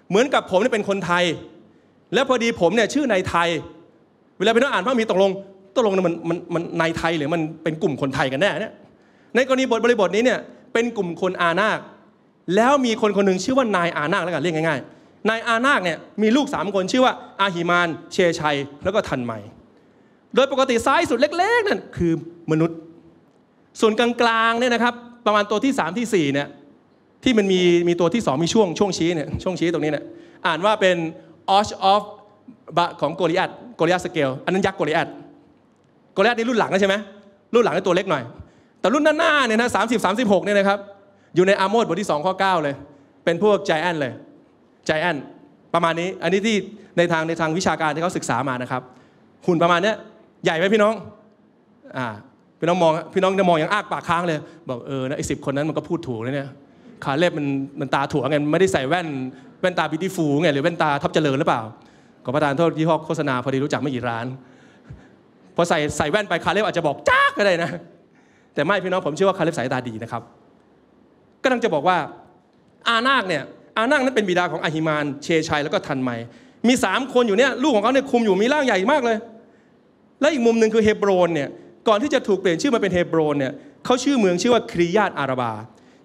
[SPEAKER 1] เหมือนกับผมเนี่ยเป็นคนไทย และพอดีผมเนี่ยชื่อในไทยเวลาไปนั่งอ่านพระมีตกลงตกลงมันมันมันในไทยหรือมันเป็นกลุ่มคนไทยกันแน่เนี่ยในกรณีบทบริบทนี้เนี่ยเป็นกลุ่มคนอานาค แล้วมีคนคนหนึ่งชื่อว่านายอานาคแล้วกันเรียกง่ายๆนายอานาคเนี่ยมีลูกสามคนชื่อว่าอาหิมานเชชัย แล้วก็ทันใหม่โดยปกติซ้ายสุดเล็กๆนั่นคือมนุษย์ ส่วนกลางๆเนี่ยนะครับ ประมาณตัวที่3ที่4เนี่ยที่มันมีมีตัวที่สองมีช่วงช่วงชี้เนี่ยช่วงชี้ตรงนี้เนี่ยอ่านว่าเป็นออ c h of บะของโกลิอัตโกลิอัตสเกลอันนั้นยักษ์โกลิอัตโกลิอัตนี่รุ่นหลังแล้วใช่ไหมรุ่นหลังนตัวเล็กหน่อยแต่รุ่นหน้าหน้าเนี่ยนะสามสิบสามสิบหกเนี่ยนะครับอยู่ในอาร์โมดบทที่สองข้อเก้าเลยเป็นพวกไจแอนเลยไจแอนประมาณนี้อันนี้ที่ในทางในทางวิชาการที่เขาศึกษามานะครับหุ่นประมาณเนี้ยใหญ่ไหมพี่น้องอ่าพี่น้องมองพี่น้องจะมองอย่างอ้ากปากค้างเลยบอกเออไอ้สิบคนนั้นมันก็พูดถูกเลยเนี่ยคาเล็บมันมันตาถั่วไงไม่ได้ใส่แว่นแว่นตาบิวตี้ฟูไงหรือแว่นตาทับเจริญหรือเปล่าขอประทานโทษที่ห้อโฆษณาพอดีรู้จักไม่กี่ร้านพอใส่ใส่แว่นไปคาเล็บอาจจะบอกจ้าก็ได้นะแต่ไม่พี่น้องผมเชื่อว่าคาเล็บสายตาดีนะครับก็ลังจะบอกว่าอานาคเนี่ยอานาคนั้นเป็นบิดาของอหิมาน เชชัยแล้วก็ทันไมมีสามคนอยู่เนี่ยลูกของเขาเนี่ยคุมอยู่มีร่างใหญ่มากเลย และอีกมุมหนึ่งคือเฮบรนเนี่ยก่อนที่จะถูกเปลี่ยนชื่อมาเป็นเฮบรนเนี่ยเขาชื่อเมืองชื่อว่าครียาตอาราบา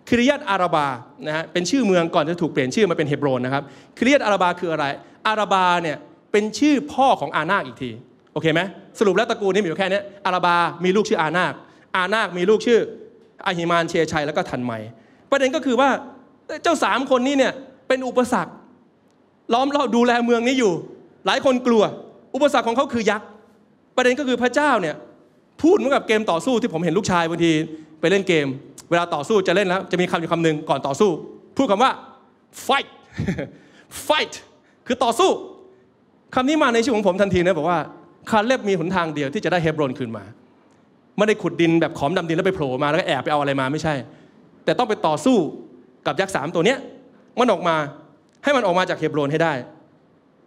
[SPEAKER 1] คริยัตอาราบานะฮะเป็นชื่อเมืองก่อนจะถูกเปลี่ยนชื่อมาเป็นเฮบรนนะครับคริยัตอาราบาคืออะไร อาราบาเนี่ยเป็นชื่อพ่อของอานาคอีกทีโอเคไหมสรุปแล้วตระกูลนี้มีอยู่แค่นี้อาราบามีลูกชื่ออานาค อานาคมีลูกชื่ออาหิมานเชชัยแล้วก็ทันไมประเด็นก็คือว่าเจ้าสามคนนี้เนี่ยเป็นอุปสรรค ล้อมรอบดูแลเมืองนี้อยู่ หลายคนกลัวอุปสรรคของเขาคือยักษ์ประเด็นก็คือพระเจ้าเนี่ยพูดเหมือนกับเกมต่อสู้ที่ผมเห็นลูกชายบางทีไปเล่นเกมเวลาต่อสู้จะเล่นแล้วจะมีคำอยู่คำหนึ่งก่อนต่อสู้พูดคำว่า fight fight คือต่อสู้คำนี้มาในชีวิตของผมทันทีนะบอกว่าคาเล็บมีหนทางเดียวที่จะได้เฮบรอนคืนมาไม่ได้ขุดดินแบบขอมดำดินแล้วไปโผล่มาแล้วก็แอบไปเอาอะไรมาไม่ใช่ แต่ต้องไปต่อสู้กับยักษ์สามตัวเนี้ยมันออกมาให้มันออกมาจากเฮบรอนให้ได้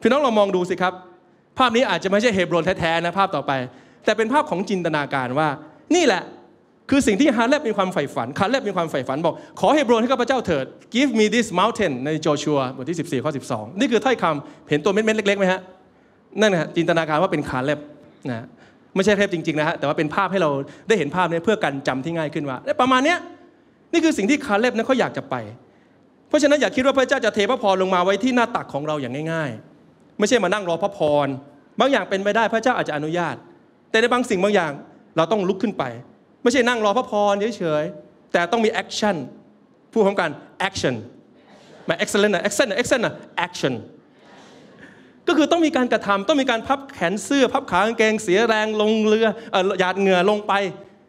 [SPEAKER 1] พี่น้องเรามองดูสิครับ ภาพนี้อาจจะไม่ใช่เฮบรอนแท้ๆนะภาพต่อไป แต่เป็นภาพของจินตนาการว่านี่แหละคือสิ่งที่ฮาเลบมีความใฝ่ฝันคาเลบมีความใฝ่ฝันบอก ขอให้บรนให้ข้าพเจ้าเถิด give me this mountain ในโจชัวบทที่ 14ข้อ12นี่คือถ้อยคำเห็นตัวเม็ดเล็กๆไหมฮะนั่นนะจินตนาการว่าเป็นคาเลบนะไม่ใช่เทพจริงๆนะฮะแต่ว่าเป็นภาพให้เราได้เห็นภาพนี้เพื่อกันจำที่ง่ายขึ้นว่าประมาณนี้นี่คือสิ่งที่คาเลบนั้นเขาอยากจะไป เพราะฉะนั้นอย่าคิดว่าพระเจ้าจะเทพระพรลงมาไว้ที่หน้าตักของเราอย่างง่าย ๆ ไม่ใช่มานั่งรอพระพร บางอย่างเป็นไปได้พระเจ้าอาจจะอนุญาต แต่ในบางสิ่งบางอย่างเราต้องลุกขึ้นไปไม่ใช่นั่งรอพระพรเฉยๆแต่ต้องมีแอคชั่นพูดพร้อมกันแอคชั่นมา็กซ์ l ลน n ์นะ็กซ์เ n นะ็กซ์เ n นะแอคชั่นก็คือต้องมีการกระทำ ต้องมีการพับแขนเสื้อ พับขาแงเกง เสียแรงลงเรือหยาดเหงื่อลงไป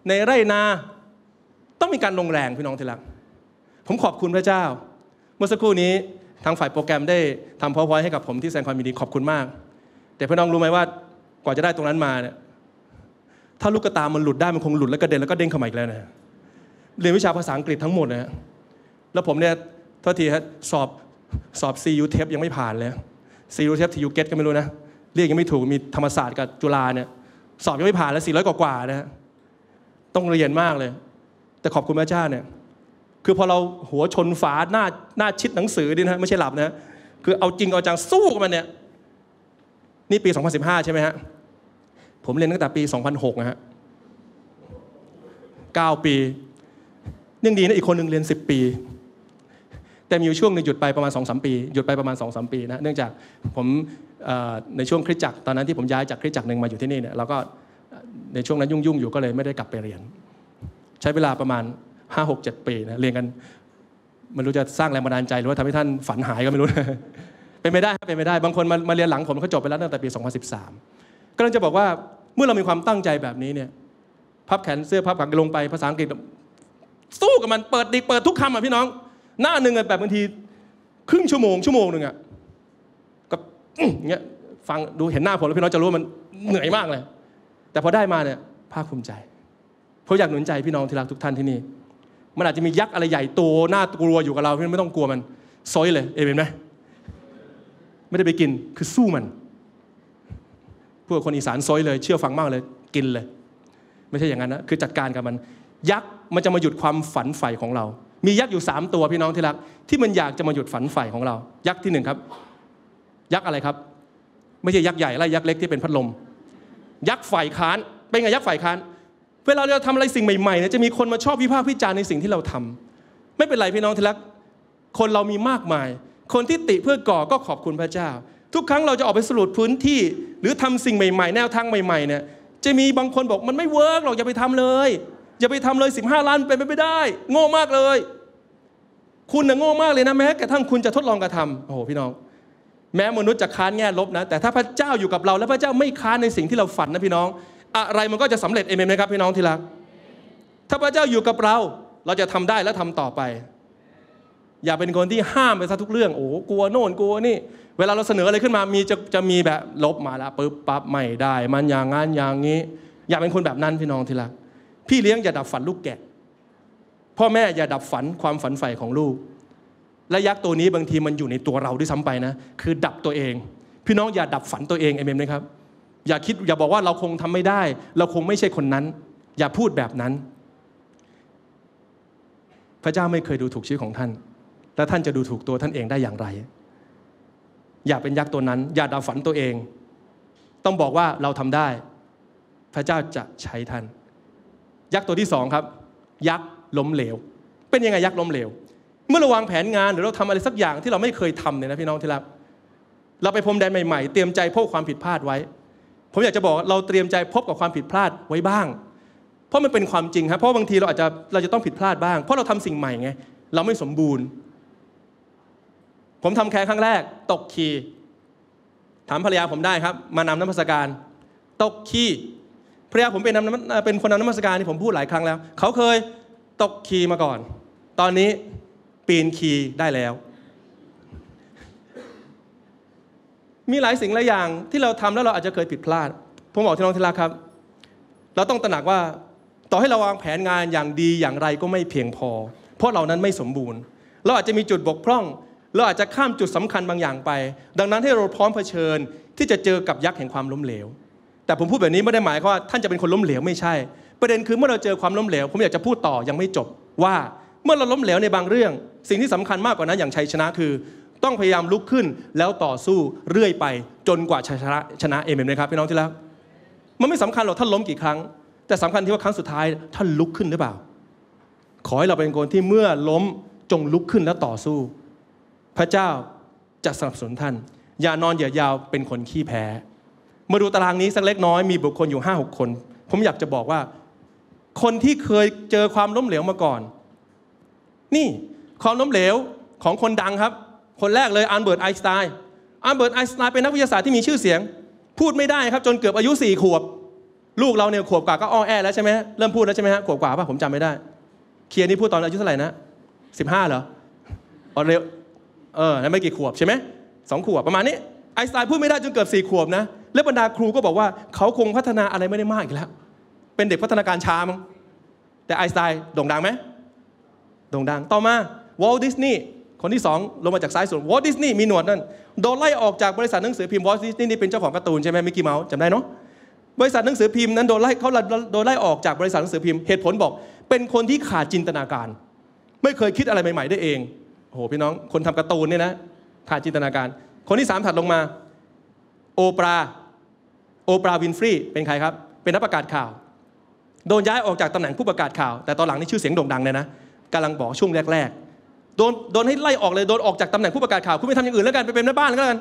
[SPEAKER 1] ในไร่นา ต้องมีการลงแรง พี่น้องที่รัก ผมขอบคุณพระเจ้า เมื่อสักครู่นี้ทางฝ่ายโปรแกรมได้ทำพอพอยให้กับผมที่แสงความยินดีขอบคุณมากแต่พี่น้องรู้ไหมว่ากว่าจะได้ตรงนั้นมาเนี่ยถ้าลูกตามันหลุดได้มันคงหลุดแล้วก็เด็นแล้วก็เด้งเข้ามาอีกแล้วนะเรียนวิชาภาษาอังกฤษทั้งหมดนะแล้วผมเนี่ยทาทีฮะสอบสอบ CU เทปยังไม่ผ่านเลย CU เทป TU เกตก็ไม่รู้นะเรียกยังไม่ถูกมีธรรมศาสตร์กับจุฬาเนี่ยสอบยังไม่ผ่านแล้วสี่ร้อยกว่าๆนะต้องเรียนมากเลย แต่ขอบคุณพระเจ้าเนี่ยคือพอเราหัวชนฝาหน้าหน้าชิดหนังสือดินะไม่ใช่หลับนะคือเอาจริงเอาจังสู้กับมันเนี่ยนี่ปี2015ใช่ไหมฮะผมเรียนตั้งแต่ปี 2006 นะฮะ9ปียังดีนะอีกคนหนึ่งเรียน 10 ปี แต่มีช่วงหนึ่งหยุดไปประมาณ 2-3 ปี หยุดไปประมาณ 2-3 ปีนะ เนื่องจากผมในช่วงคริสจักรตอนนั้นที่ผมย้ายจากคริสจักรหนึ่งมาอยู่ที่นี่เนี่ย เราก็ในช่วงนั้นยุ่งๆ อยู่ก็เลยไม่ได้กลับไปเรียน ใช้เวลาประมาณ 5-6-7 ปีนะ เรียนกันมันรู้จะสร้างแรงบันดาลใจ หรือว่าทำให้ท่านฝันหายก็ไม่รู้ เป็นไม่ได้เป็นไม่ได้ บางคนมามาเรียนหลังผมเขาจบไปแล้วตั้งแต่ปี 2013ก็เลยจะบอกว่าเมื่อเรามีความตั้งใจแบบนี้เนี่ยพับแขนเสื้อพับขาลงไปภาษาอังกฤษ สู้กับมันเปิดดิกเปิดทุกคำอ่ะพี่น้องหน้าหนึ่งแบบบางที ครึ่งชั่วโมงชั่วโมงหนึ่งอ่ะกับเงี้ยฟังดูเห็นหน้าผมแล้วพี่น้องจะรู้ว่ามันเหนื่อยมากเลย แต่พอได้มาเนี่ยภาคภูมิใจ เพราะอยากหนุนใจพี่น้องที่รักทุกท่านที่นี่มันอาจจะมียักษ์อะไรใหญ่โตหน้ากลัวอยู่กับเราพี่ไม่ต้องกลัวมันซอยเลยเอเมนไหมไม่ได้ไปกินคือสู้มันพวกคนอีสานซอยเลย เชื่อฟังมากเลยกินเลย ไม่ใช่อย่างนั้นนะคือจัดการกับมัน ยักษ์มันจะมาหยุดความฝันใฝ่ของเรา มียักษ์อยู่3ตัวพี่น้องที่รักที่มันอยากจะมาหยุดฝันใฝ่ของเรา ยักษ์ที่หนึ่งครับ ยักษ์อะไรครับ ไม่ใช่ยักษ์ใหญ่ไล่ยักษ์เล็กที่เป็นพัดลมยักษ์ฝ่ายค้าน เป็นไงยักษ์ฝ่ายค้านเวลาเราทำอะไรสิ่งใหม่ๆเนี่ยจะมีคนมาชอบวิพากษ์วิจารณ์ในสิ่งที่เราทำ ไม่เป็นไรพี่น้องที่รักคนเรามีมากมาย คนที่ติเพื่อก่อก็ขอบคุณพระเจ้าทุกครั้งเราจะออกไปสำรวจพื้นที่หรือทำสิ่งใหม่ ๆ แนวทางใหม่ๆเนี่ยจะมีบางคนบอกมันไม่เวิร์กหรอกอย่าไปทำเลย อย่าไปทำเลย 15ล้านเป็นไปไม่ได้ โง่มากเลย คุณน่ะโง่มากเลยนะ แม้ กระทั่งคุณจะทดลองกระทำโอ้โหพี่น้องแม้มนุษย์จะค้านแง่ลบนะแต่ถ้าพระเจ้าอยู่กับเรา และพระเจ้าไม่ค้านในสิ่งที่เราฝันนะพี่น้อง อะไรมันก็จะสำเร็จเอเมนไหมครับพี่น้องทีละัถ้าพระเจ้าอยู่กับเรา เราจะทำได้และทำต่อไปอย่าเป็นคนที่ห้ามไปซะทุกเรื่องโอ้กลัวโน่นกลัวนี่เวลาเราเสนออะไรขึ้นมามีจะจะมีแบบลบมาละปึ๊บปั๊บไม่ได้ มันอย่างงั้นอย่างนี้ อย่าเป็นคนแบบนั้นพี่น้องทีละพี่เลี้ยงอย่าดับฝันลูกแกะพ่อแม่อย่าดับฝันความฝันใฝ่ของลูก และยักษ์ตัวนี้บางทีมันอยู่ในตัวเราด้วยซ้ำไปนะ คือดับตัวเอง พี่น้องอย่าดับฝันตัวเองเอเมนไหมครับ อย่าคิดอย่าบอกว่าเราคงทำไม่ได้ เราคงไม่ใช่คนนั้น อย่าพูดแบบนั้น พระเจ้าไม่เคยดูถูกชื่อของท่านและท่านจะดูถูกตัวท่านเองได้อย่างไร อย่าเป็นยักษ์ตัวนั้น อย่าดาฝันตัวเอง ต้องบอกว่าเราทำได้ พระเจ้าจะใช้ท่าน ยักษ์ตัวที่สองครับ ยักษ์ล้มเหลว เป็นยังไงยักษ์ล้มเหลว เมื่อเราวางแผนงานหรือเราทำอะไรสักอย่างที่เราไม่เคยทำเนี่ยนะพี่น้องที่รักเราไปพรมแดนใหม่ ๆ เตรียมใจพบความผิดพลาดไว้ ผมอยากจะบอกเราเตรียมใจพบกับความผิดพลาดไว้บ้าง เพราะมันเป็นความจริงครับ เพราะบางทีเราอาจจะเราจะต้องผิดพลาดบ้าง เพราะเราทำสิ่งใหม่ไง เราไม่สมบูรณ์ผมทำแคร์ครั้งแรกตกคีถามภรรยาผมได้ครับมานำน้ำมัสการ ตกคีภรรยาผมเป็นนำเป็นคนนำน้ำมัสการที่ผมพูดหลายครั้งแล้ว เขาเคยตกคีมาก่อน ตอนนี้ปีนคีได้แล้ว มีหลายสิ่งหลายอย่างที่เราทำแล้วเราอาจจะเคยผิดพลาดผมบอกที่น้องทีละครับ เราต้องตระหนักว่าต่อให้เราวางแผนงานอย่างดีอย่างไรก็ไม่เพียงพอ เพราะเหล่านั้นไม่สมบูรณ์ เราอาจจะมีจุดบกพร่องเราอาจจะข้ามจุดสำคัญบางอย่างไป ดังนั้นให้เราพร้อมเผชิญที่จะเจอกับยักษ์แห่งความล้มเหลว แต่ผมพูดแบบนี้ไม่ได้หมายว่าท่านจะเป็นคนล้มเหลวไม่ใช่ ประเด็นคือเมื่อเราเจอความล้มเหลว ผมอยากจะพูดต่อยังไม่จบ ว่าเมื่อเราล้มเหลวในบางเรื่อง สิ่งที่สำคัญมากกว่านั้นอย่างชัยชนะคือ ต้องพยายามลุกขึ้นแล้วต่อสู้เรื่อยไป จนกว่าชัยชนะชนะเอเมนไหมครับพี่น้องที่รัก มันไม่สำคัญหรอกท่านล้มกี่ครั้งแต่สำคัญที่ว่าครั้งสุดท้ายท่านลุกขึ้นหรือเปล่า ขอให้เราเป็นคนที่เมื่อล้มจงลุกขึ้นแล้วต่อสู้พระเจ้าจะสนับสนุนท่าน อย่านอนอย่ายาวเป็นคนขี้แพ้ มาดูตารางนี้สักเล็กน้อยมีบุคคลอยู่ห้หกคน ผมอยากจะบอกว่า คนที่เคยเจอความล้มเหลวมาก่อน นี่ความล้มเหลวของคนดังครับ คนแรกเลยอันเบิร์ตไอน์สไตน์อันเบิร์ตไอน์สไตน์เป็นนักวิทยาศาสตร์ที่มีชื่อเสียง พูดไม่ได้ครับจนเกือบอายุ4ขวบ ลูกเราเนี่ยขวบกว่าก็อ้อแอแล้วใช่ไหมเริ่มพูดแล้วใช่ไหมฮะขวบกว่าป่ะผมจำไม่ได้เคียร์นี่พูดตอนอายุเท่าไหร่นะ15เหรอเร็วเออ แล้วไม่กี่ขวบใช่ไหมสองขวบประมาณนี้ไอสไตน์พูดไม่ได้จนเกือบสี่ขวบนะและบรรดาครูก็บอกว่าเขาคงพัฒนาอะไรไม่ได้มากอีกแล้ว เป็นเด็กพัฒนาการช้ามั้ง แต่ไอสไตน์โด่งดังไหมโด่งดัง ต่อมาวอลดิสนีย์คนที่สองลงมาจากซ้ายสุดวอลดิสนีย์มีหนวดนั่นโดนไล่ออกจากบริษัทหนังสือพิมพ์วอลดิสนีย์นี่เป็นเจ้าของการ์ตูนใช่ไหมมิกกี้เมาส์จำได้เนาะ บริษัทหนังสือพิมพ์นั้น โดนไล่เขาโดนไล่ออกจากบริษัทหนังสือพิมพ์ เหตุผลบอก เป็นคนที่ขาดจินตนาการ ไม่เคยคิดอะไรใหม่ ๆ ได้เองโหพี่น้องคนทำการ์ตูนเนี่ยนะขาดจินตนาการ คนที่สามถัดลงมาโอปราโอปราวินฟรีเป็นใครครับเป็นนักประกาศข่าว โดนย้ายออกจากตำแหน่งผู้ประกาศข่าว แต่ตอนหลังนี่ชื่อเสียงโด่งดังเลยนะกำลังบอกช่วงแรกๆโดนโดนให้ไล่ออกเลยโดนออกจากตำแหน่งผู้ประกาศข่าวคุณไปทำอย่างอื่นแล้วกันไปเป็นแม่บ้านแล้วกัน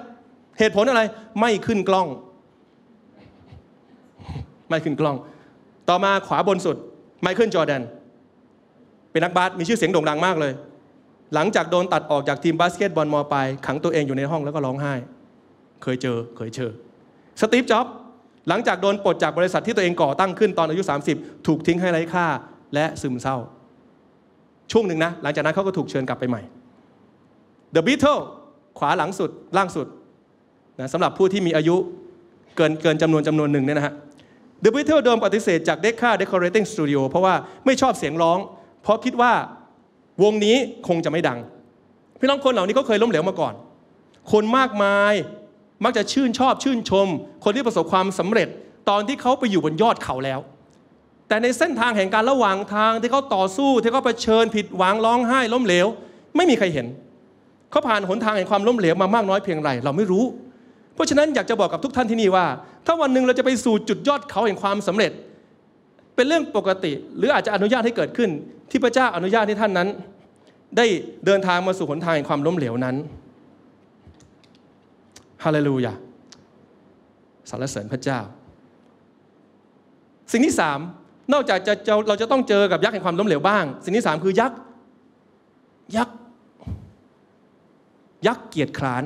[SPEAKER 1] เหตุผลอะไรไม่ขึ้นกล้อง ไม่ขึ้นกล้อง ต่อมาขวาบนสุดไมเคิลจอแดนเป็นนักบาสมีชื่อเสียงโด่งดังมากเลยหลังจากโดนตัดออกจากทีมบาสเกตบอลมอไป ขังตัวเองอยู่ในห้องแล้วก็ร้องไห้เคยเจอเคยเจอสตีฟจ็อบหลังจากโดนปลดจากบริษัทที่ตัวเองก่อตั้งขึ้นตอนอายุ 30 ถูกทิ้งให้ไร้ค่าและซึมเศร้า ช่วงหนึ่งนะหลังจากนั้นเขาก็ถูกเชิญกลับไปใหม่ The b e a t l e ขวาหลังสุดล่างสุดนะสำหรับผู้ที่มีอายุเกินเกินจำนวนจำนวนหนึ่งเนี่ยนะฮะ The b e a t l e โดนปฏิเสธจากเด็กค่า Decorating Studio เพราะว่าไม่ชอบเสียงร้อง เพราะคิดว่าวงนี้คงจะไม่ดัง พี่น้องคนเหล่านี้ก็เคยล้มเหลวมาก่อน คนมากมายมักจะชื่นชอบชื่นชม คนที่ประสบความสำเร็จ ตอนที่เขาไปอยู่บนยอดเขาแล้ว แต่ในเส้นทางแห่งการระหว่างทางที่เขาต่อสู้ที่เขาเผชิญผิดหวังร้องไห้ล้มเหลว ไม่มีใครเห็น เขาผ่านหนทางแห่งความล้มเหลวมามากน้อยเพียงไรเราไม่รู้ เพราะฉะนั้นอยากจะบอกกับทุกท่านที่นี่ว่า ถ้าวันหนึ่งเราจะไปสู่จุดยอดเขาแห่งความสำเร็จเป็นเรื่องปกติหรืออาจจะอนุญาตให้เกิดขึ้นที่พระเจ้าอนุญาตให้ท่านนั้น ได้เดินทางมาสู่หนทางแห่งความล้มเหลวนั้นฮาเลลูยาสรรเสริญพระเจ้า สิ่งที่สามนอกจากจะเราจะต้องเจอกับยักษ์แห่งความล้มเหลวบ้าง สิ่งที่สามคือยักษ์ยักษ์ยักษ์เกียริคร้าน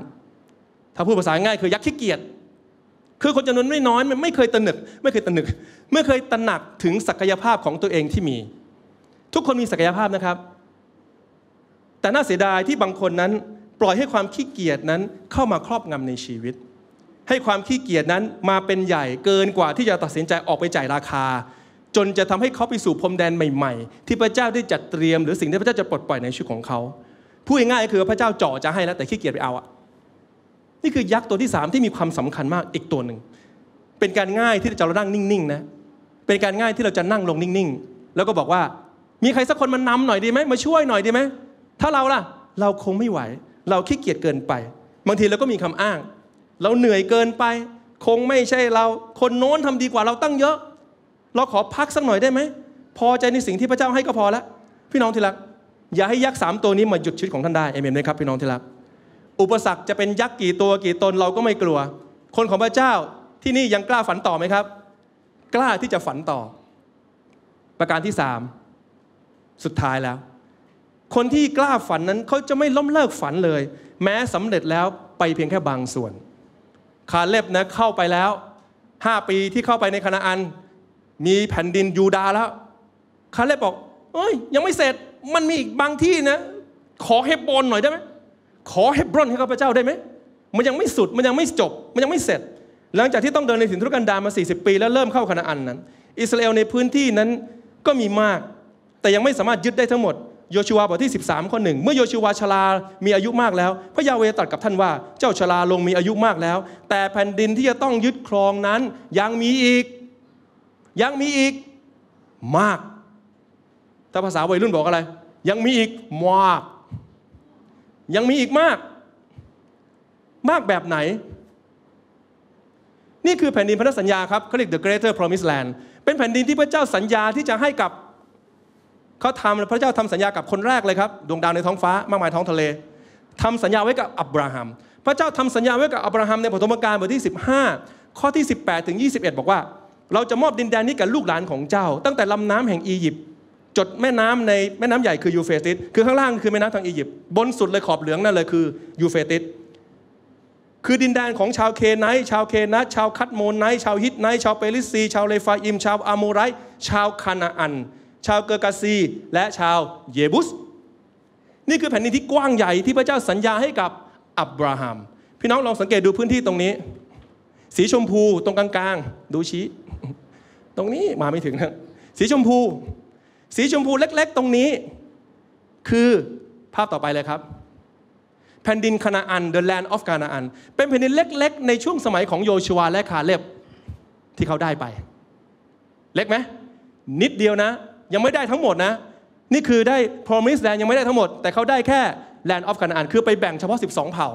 [SPEAKER 1] ถ้าพูดภาษาง่ายคือยักษ์ขี้เกียจคือคนจำนวนไม่น้อยมันไม่เคยตระหนึกไม่เคยตระหนึกไม่เคยตระหนักถึงศักยภาพของตัวเองที่มี ทุกคนมีศักยภาพนะครับ แต่น่าเสียดายที่บางคนนั้นปล่อยให้ความขี้เกียจนั้นเข้ามาครอบงำในชีวิต ให้ความขี้เกียจนั้นมาเป็นใหญ่เกินกว่าที่จะตัดสินใจออกไปจ่ายราคา จนจะทำให้เขาไปสู่พรมแดนใหม่ๆ ที่พระเจ้าได้จัดเตรียมหรือสิ่งที่พระเจ้าจะปลดปล่อยในชีวิตของเขาพูดง่ายๆคือพระเจ้าจ่อจะให้แล้วแต่ขี้เกียจไปเอาอะนี่คือยักษ์ตัวที่3ที่มีความสำคัญมากอีกตัวหนึ่งเป็นการง่ายที่เราจะนั่งนิ่งๆนะเป็นการง่ายที่เราจะนั่งลงนิ่งๆแล้วก็บอกว่ามีใครสักคนมานำหน่อยดีไหมมาช่วยหน่อยดีไหมถ้าเราล่ะ เราคงไม่ไหว เราขี้เกียจเกินไปบางทีเราก็มีคำอ้าง เราเหนื่อยเกินไป คงไม่ใช่ เราคนโน้นทำดีกว่าเราตั้งเยอะ เราขอพักสักหน่อยได้ไหมพอใจในสิ่งที่พระเจ้าให้ก็พอแล้วพี่น้องที่รักอย่าให้ยักษ์สามตัวนี้มาหยุดชีวิตของท่านได้เอเมนไหมครับพี่น้องที่รักอุปสรรคจะเป็นยักษ์กี่ตัวกี่ตนเราก็ไม่กลัว คนของพระเจ้าที่นี่ยังกล้าฝันต่อไหมครับ กล้าที่จะฝันต่อ ประการที่สามสุดท้ายแล้ว คนที่กล้าฝันนั้น เขาจะไม่ล้มเลิกฝันเลย แม้สำเร็จแล้วไปเพียงแค่บางส่วนคาเล็บนะเข้าไปแล้วห้าปีที่เข้าไปในคณะอันมีแผ่นดินยูดาแล้วคาเล็บบอก เอ้ย ยังไม่เสร็จมันมีอีกบางที่นะ ขอเฮบอนหน่อยได้ไหมขอเฮบรอนให้ข้าพเจ้าได้ไหม มันยังไม่สุด มันยังไม่จบ มันยังไม่เสร็จ หลังจากที่ต้องเดินในถิ่นทุรกันดารมา 40 ปี แล้วเริ่มเข้าคณะอันนั้น อิสราเอลในพื้นที่นั้นก็มีมาก แต่ยังไม่สามารถยึดได้ทั้งหมด โยชูวาบทที่ 13ข้อหนึ่งเมื่อโยชูวาชลามีอายุมากแล้ว พระยาเวตรัสกับท่านว่า เจ้าชลาลงมีอายุมากแล้ว แต่แผ่นดินที่จะต้องยึดครองนั้นยังมีอีก ยังมีอีกมากถ้าภาษาวัยรุ่นบอกอะไร ยังมีอีกมากยังมีอีกมาก มากแบบไหน นี่คือแผ่นดินพันธสัญญาครับเขาเรียก the greater promised land เป็นแผ่นดินที่พระเจ้าสัญญาที่จะให้กับเขาทำพระเจ้าทำสัญญากับคนแรกเลยครับดวงดาวในท้องฟ้ามากมายท้องทะเล ทำสัญญาไว้กับอับราฮัมพระเจ้าทำสัญญาไว้กับอับราฮัม ในบทปรมการบทที่ 15 ข้อที่18ถึง21 บอกว่าเราจะมอบดินแดนนี้กับลูกหลานของเจ้า ตั้งแต่ลำน้ำแห่งอียิปต์จดแม่น้ำในแม่น้ำใหญ่คือยูเฟติสคือข้างล่างคือแม่น้ำทางอียิปต์บนสุดเลยขอบเหลืองนั่นเลยคือยูเฟติสคือดินแดนของชาวเคไนชาวเคนัสชาวคัตโมนไนชาวฮิตไนชาวเปริซีชาวเลฟาอิม ชาวอาโมไรชาวคานาอัน ชาวเกอร์กาซี และชาวเยบุส นี่คือแผ่นดินที่กว้างใหญ่ที่พระเจ้าสัญญาให้กับอับราฮัมพี่น้องลองสังเกตดูพื้นที่ตรงนี้ สีชมพูตรงกลางๆ ดูชี้ตรงนี้มาไม่ถึงนะสีชมพูสีชมพูเล็กๆ ตรงนี้ คือภาพต่อไปเลยครับ แผ่นดินคณาอัน the land of Canaan เป็นแผ่นดินเล็ก ๆ ในช่วงสมัยของโยชัวและคาเลบ ที่เขาได้ไป เล็กไหมนิดเดียวนะ ยังไม่ได้ทั้งหมดนะนี่คือได้ promise land ยังไม่ได้ทั้งหมด แต่เขาได้แค่ land of Canaan คือไปแบ่งเฉพาะ 12 เผ่า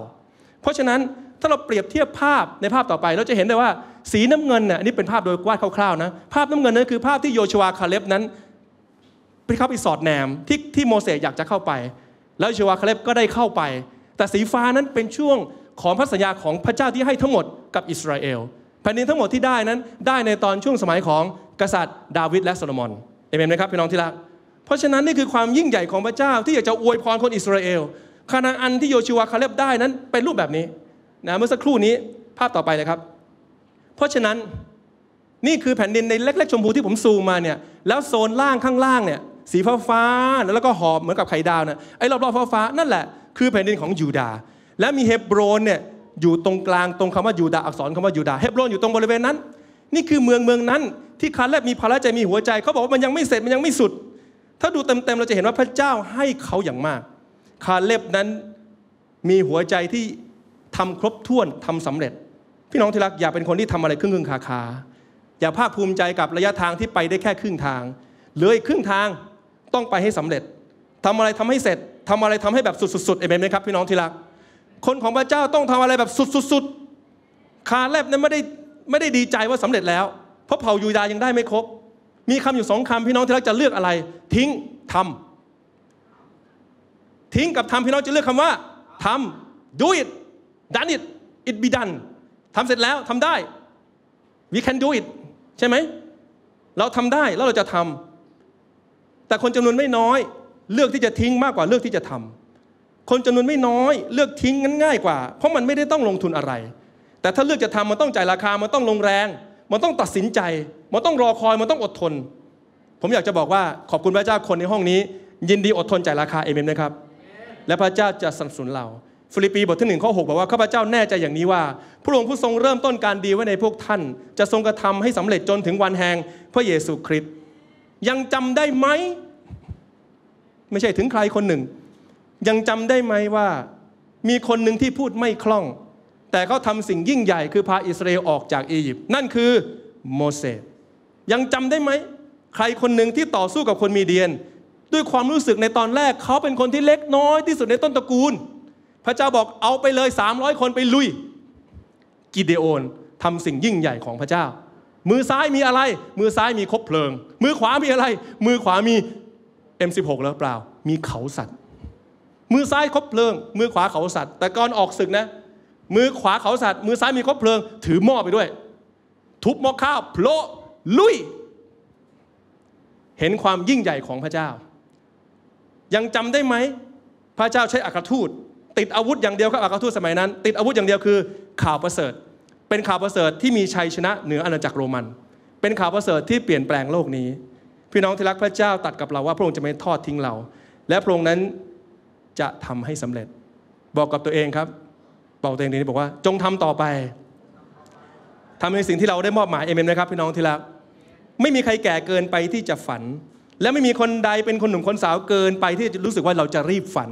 [SPEAKER 1] เพราะฉะนั้นถ้าเราเปรียบเทียบภาพในภาพต่อไปเราจะเห็นได้ว่าสีน้ำเงินน่ะนี่เป็นภาพโดยวาดคร่าวๆนะภาพน้ำเงินนั้นคือภาพที่โยชวาคาเลบนั้นที่เข้าไปสอดแนมที่ที่โมเสสอยากจะเข้าไป แล้วชวคาเลบก็ได้เข้าไป แต่สีฟ้านั้นเป็นช่วงของพระสัญญาของพระเจ้าที่ให้ทั้งหมดกับอิสราเอลแผ่นดินทั้งหมดที่ได้นั้น ได้ในตอนช่วงสมัยของกษัตริย์ดาวิดและโซโลมอนเอเมนไหมครับพี่น้องที่รักเพราะฉะนั้นนี่คือความยิ่งใหญ่ของพระเจ้าที่อยากจะอวยพรคนอิสราเอลคานาอันที่โยชิวคาเลบได้นั้นเป็นรูปแบบนี้นะเมื่อสักครู่นี้ภาพต่อไปเลยครับ เพราะฉะนั้นนี่คือแผ่นดินในเล็กๆชมพูที่ผมซูมมาเนี่ยแล้วโซนล่างข้างล่างเนี่ยสีฟ้าฟ้าแล้วก็หอบเหมือนกับไข่ดาวนะไอ้รอบๆฟ้าฟ้านั่นแหละคือแผ่นดินของยูดาห์และมีเฮบรนเนี่ยอยู่ตรงกลางตรงคำว่ายูดาห์อักษรคำว่ายูดาห์เฮบรนอยู่ตรงบริเวณนั้น นี่คือเมืองเมืองนั้นที่คาเลบมีภาระใจมีหัวใจเขาบอกว่ามันยังไม่เสร็จมันยังไม่สุด ถ้าดูเต็มๆเราจะเห็นว่าพระเจ้าให้เขาอย่างมากคาเลบนั้นมีหัวใจที่ทำครบถ้วนทำสำเร็จ พี่น้องที่รักอย่าเป็นคนที่ทำอะไรครึ่งครึ่งคาคาอย่าภาคภูมิใจกับระยะทางที่ไปได้แค่ครึ่งทางเหลืออีกครึ่งทางต้องไปให้สำเร็จ ทำอะไรทำให้เสร็จ ทำอะไรทำให้แบบ สุดๆเอเมนไหมครับ พี่น้องที่รัก คนของพระเจ้าต้องทำอะไรแบบสุดๆคาแลบนั้นไม่ได้ไม่ได้ดีใจว่าสำเร็จแล้ว เพราะเผ่ายูดายังได้ ไม่ครบ มีคำอยู่สองคำพี่น้องที่รักจะเลือกอะไร ทิ้งทำ ทิ้งกับทำพี่น้องจะเลือกคำว่าทำ do it done it it be done ทำเสร็จแล้วทำได้ we can do it ใช่ไหม เราทำได้แล้วเราจะทำแต่คนจำนวนไม่น้อย เลือกที่จะทิ้งมากกว่าเลือกที่จะทำ คนจำนวนไม่น้อยเลือกทิ้งงั้นง่ายกว่าเพราะมันไม่ได้ต้องลงทุนอะไร แต่ถ้าเลือกจะทำมันต้องจ่ายราคามันต้องลงแรงมันต้องตัดสินใจมันต้องรอคอยมันต้องอดทน ผมอยากจะบอกว่าขอบคุณพระเจ้าคนในห้องนี้ ยินดีอดทนจ่ายราคาเอเมนนะครับ และพระเจ้าจะสนับสนุนเราฟิลิปปีบทที่หนึ่งข้อหบอกว่าข้าพเจ้าแน่ใจอย่างนี้ว่า พระองค์ผู้ทรงเริ่มต้นการดีไว้ในพวกท่าน จะทรงกระทำให้สำเร็จจนถึงวันแห่งพระเยซูคริสต์ยังจำได้ไหมไม่ใช่ถึงใครคนหนึ่ง ยังจำได้ไหมว่า มีคนหนึ่งที่พูดไม่คล่อง แต่เขาทำสิ่งยิ่งใหญ่คือพาอิสราเอลออกจากอียิปต์นั่นคือโมเสสยังจำได้ไหมใครคนหนึ่งที่ต่อสู้กับคนมีเดียนด้วยความรู้สึกในตอนแรกเขาเป็นคนที่เล็กน้อยที่สุดในต้นตระกูล พระเจ้าบอกเอาไปเลย 300 คนไปลุยกิเดโอนทำสิ่งยิ่งใหญ่ของพระเจ้ามือซ้ายมีอะไร มือซ้ายมีคบเพลิง มือขวามีอะไร มือขวามี M16 แล้วเปล่า มีเขาสัตว์ มือซ้ายคบเพลิง มือขวาเขาสัตว์ แต่ก่อนออกศึกนะ มือขวาเขาสัตว์ มือซ้ายมีคบเพลิง ถือหม้อไปด้วย ทุบหม้อข้าว โผล่ลุย เห็นความยิ่งใหญ่ของพระเจ้า ยังจำได้ไหม พระเจ้าใช้อัครทูต ติดอาวุธอย่างเดียวครับอัครทูตสมัยนั้น ติดอาวุธอย่างเดียวคือ ข่าวประเสริฐเป็นข่าวประเสริฐที่มีชัยชนะเหนืออาณาจักรโรมัน เป็นข่าวประเสริฐที่เปลี่ยนแปลงโลกนี้ พี่น้องที่รักพระเจ้าตัดกับเราว่าพระองค์จะไม่ทอดทิ้งเรา และพระองค์นั้นจะทำให้สำเร็จ บอกกับตัวเองครับ บอกตัวเองดีนี้บอกว่า จงทำต่อไป ทำในสิ่งที่เราได้มอบหมาย เอเมนไหมครับ พี่น้องที่รัก ไม่มีใครแก่เกินไปที่จะฝัน และไม่มีคนใดเป็นคนหนุ่มคนสาวเกินไปที่จะรู้สึกว่าเราจะรีบฝัน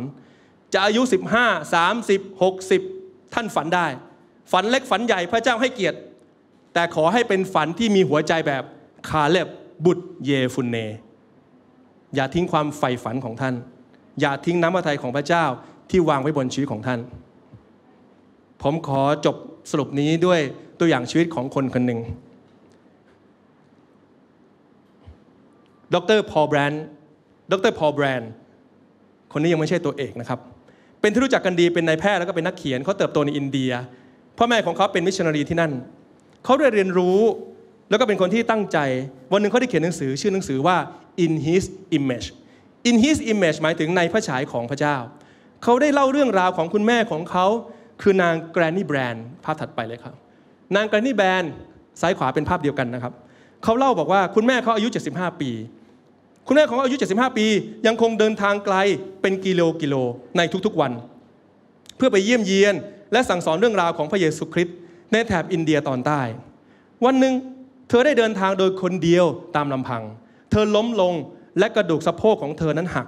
[SPEAKER 1] จะอายุ 15 30 60 ท่านฝันได้ฝันเล็กฝันใหญ่พระเจ้าให้เกียรติ แต่ขอให้เป็นฝันที่มีหัวใจแบบคาเลบบุตรเยฟุนเน อย่าทิ้งความใฝ่ฝันของท่าน อย่าทิ้งน้ำพระทัยของพระเจ้าที่วางไว้บนชีวิตของท่านผมขอจบสรุปนี้ด้วยตัวอย่างชีวิตของคนคนหนึ่งดรพอลแบรนด์ดรพอลแบรนด์คนนี้ยังไม่ใช่ตัวเอกนะครับเป็นที่รู้จักกันดีเป็นนายแพทย์แล้วก็เป็นนักเขียนเขาเติบโตในอินเดียพ่อแม่ของเขาเป็นมิชชันนารีที่นั่น เขาได้เรียนรู้แล้วก็เป็นคนที่ตั้งใจ วันหนึ่งเขาได้เขียนหนังสือ ชื่อหนังสือว่า in his image in his image หมายถึงในพระฉายของพระเจ้า เขาได้เล่าเรื่องราวของคุณแม่ของเขาคือนางแกรนนี่แบรนด์ ภาพถัดไปเลยครับ นางแกรนนี่แบรนด์ ซ้ายขวาเป็นภาพเดียวกันนะครับ เขาเล่าบอกว่าคุณแม่เขาอายุ 75 ปี คุณแม่ของเขาอายุ 75 ปี ยังคงเดินทางไกลเป็นกิโลกิโลในทุกๆวัน เพื่อไปเยี่ยมเยียนและสั่งสอนเรื่องราวของพระเยซูคริสต์ในแถบอินเดียตอนใต้ วันหนึ่งเธอได้เดินทางโดยคนเดียวตามลำพัง เธอล้มลงและกระดูกสะโพกของเธอนั้นหัก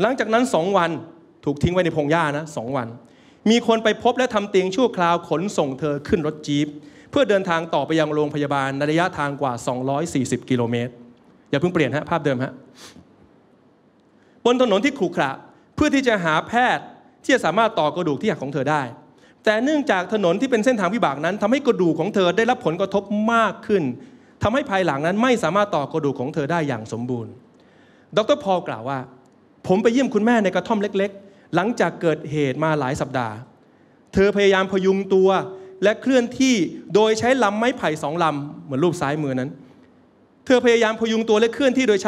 [SPEAKER 1] หลังจากนั้นสองวันถูกทิ้งไว้ในพงหญ้านะสองวัน มีคนไปพบและทำเตียงชั่วคราวขนส่งเธอขึ้นรถจี๊ปเพื่อเดินทางต่อไปยังโรงพยาบาลในระยะทางกว่า 240 กิโลเมตร อย่าเพิ่งเปลี่ยนฮะภาพเดิมฮะบนถนนที่ขรุขระเพื่อที่จะหาแพทย์ที่จะสามารถต่อกระดูกที่หักของเธอได้ แต่เนื่องจากถนนที่เป็นเส้นทางวิบากนั้นทำให้กระดูกของเธอได้รับผลกระทบมากขึ้น ทำให้ภายหลังนั้นไม่สามารถต่อกระดูกของเธอได้อย่างสมบูรณ์ดรพอลกล่าวว่า ผมไปเยี่ยมคุณแม่ในกระท่อมเล็กๆ หลังจากเกิดเหตุมาหลายสัปดาห์ เธอพยายามพยุงตัวและเคลื่อนที่โดยใช้ลำไม้ไผ่สองลำเหมือนรูปซ้ายมือนั้นเธอพยายามพยุงตัวและเคลื่อนที่โดย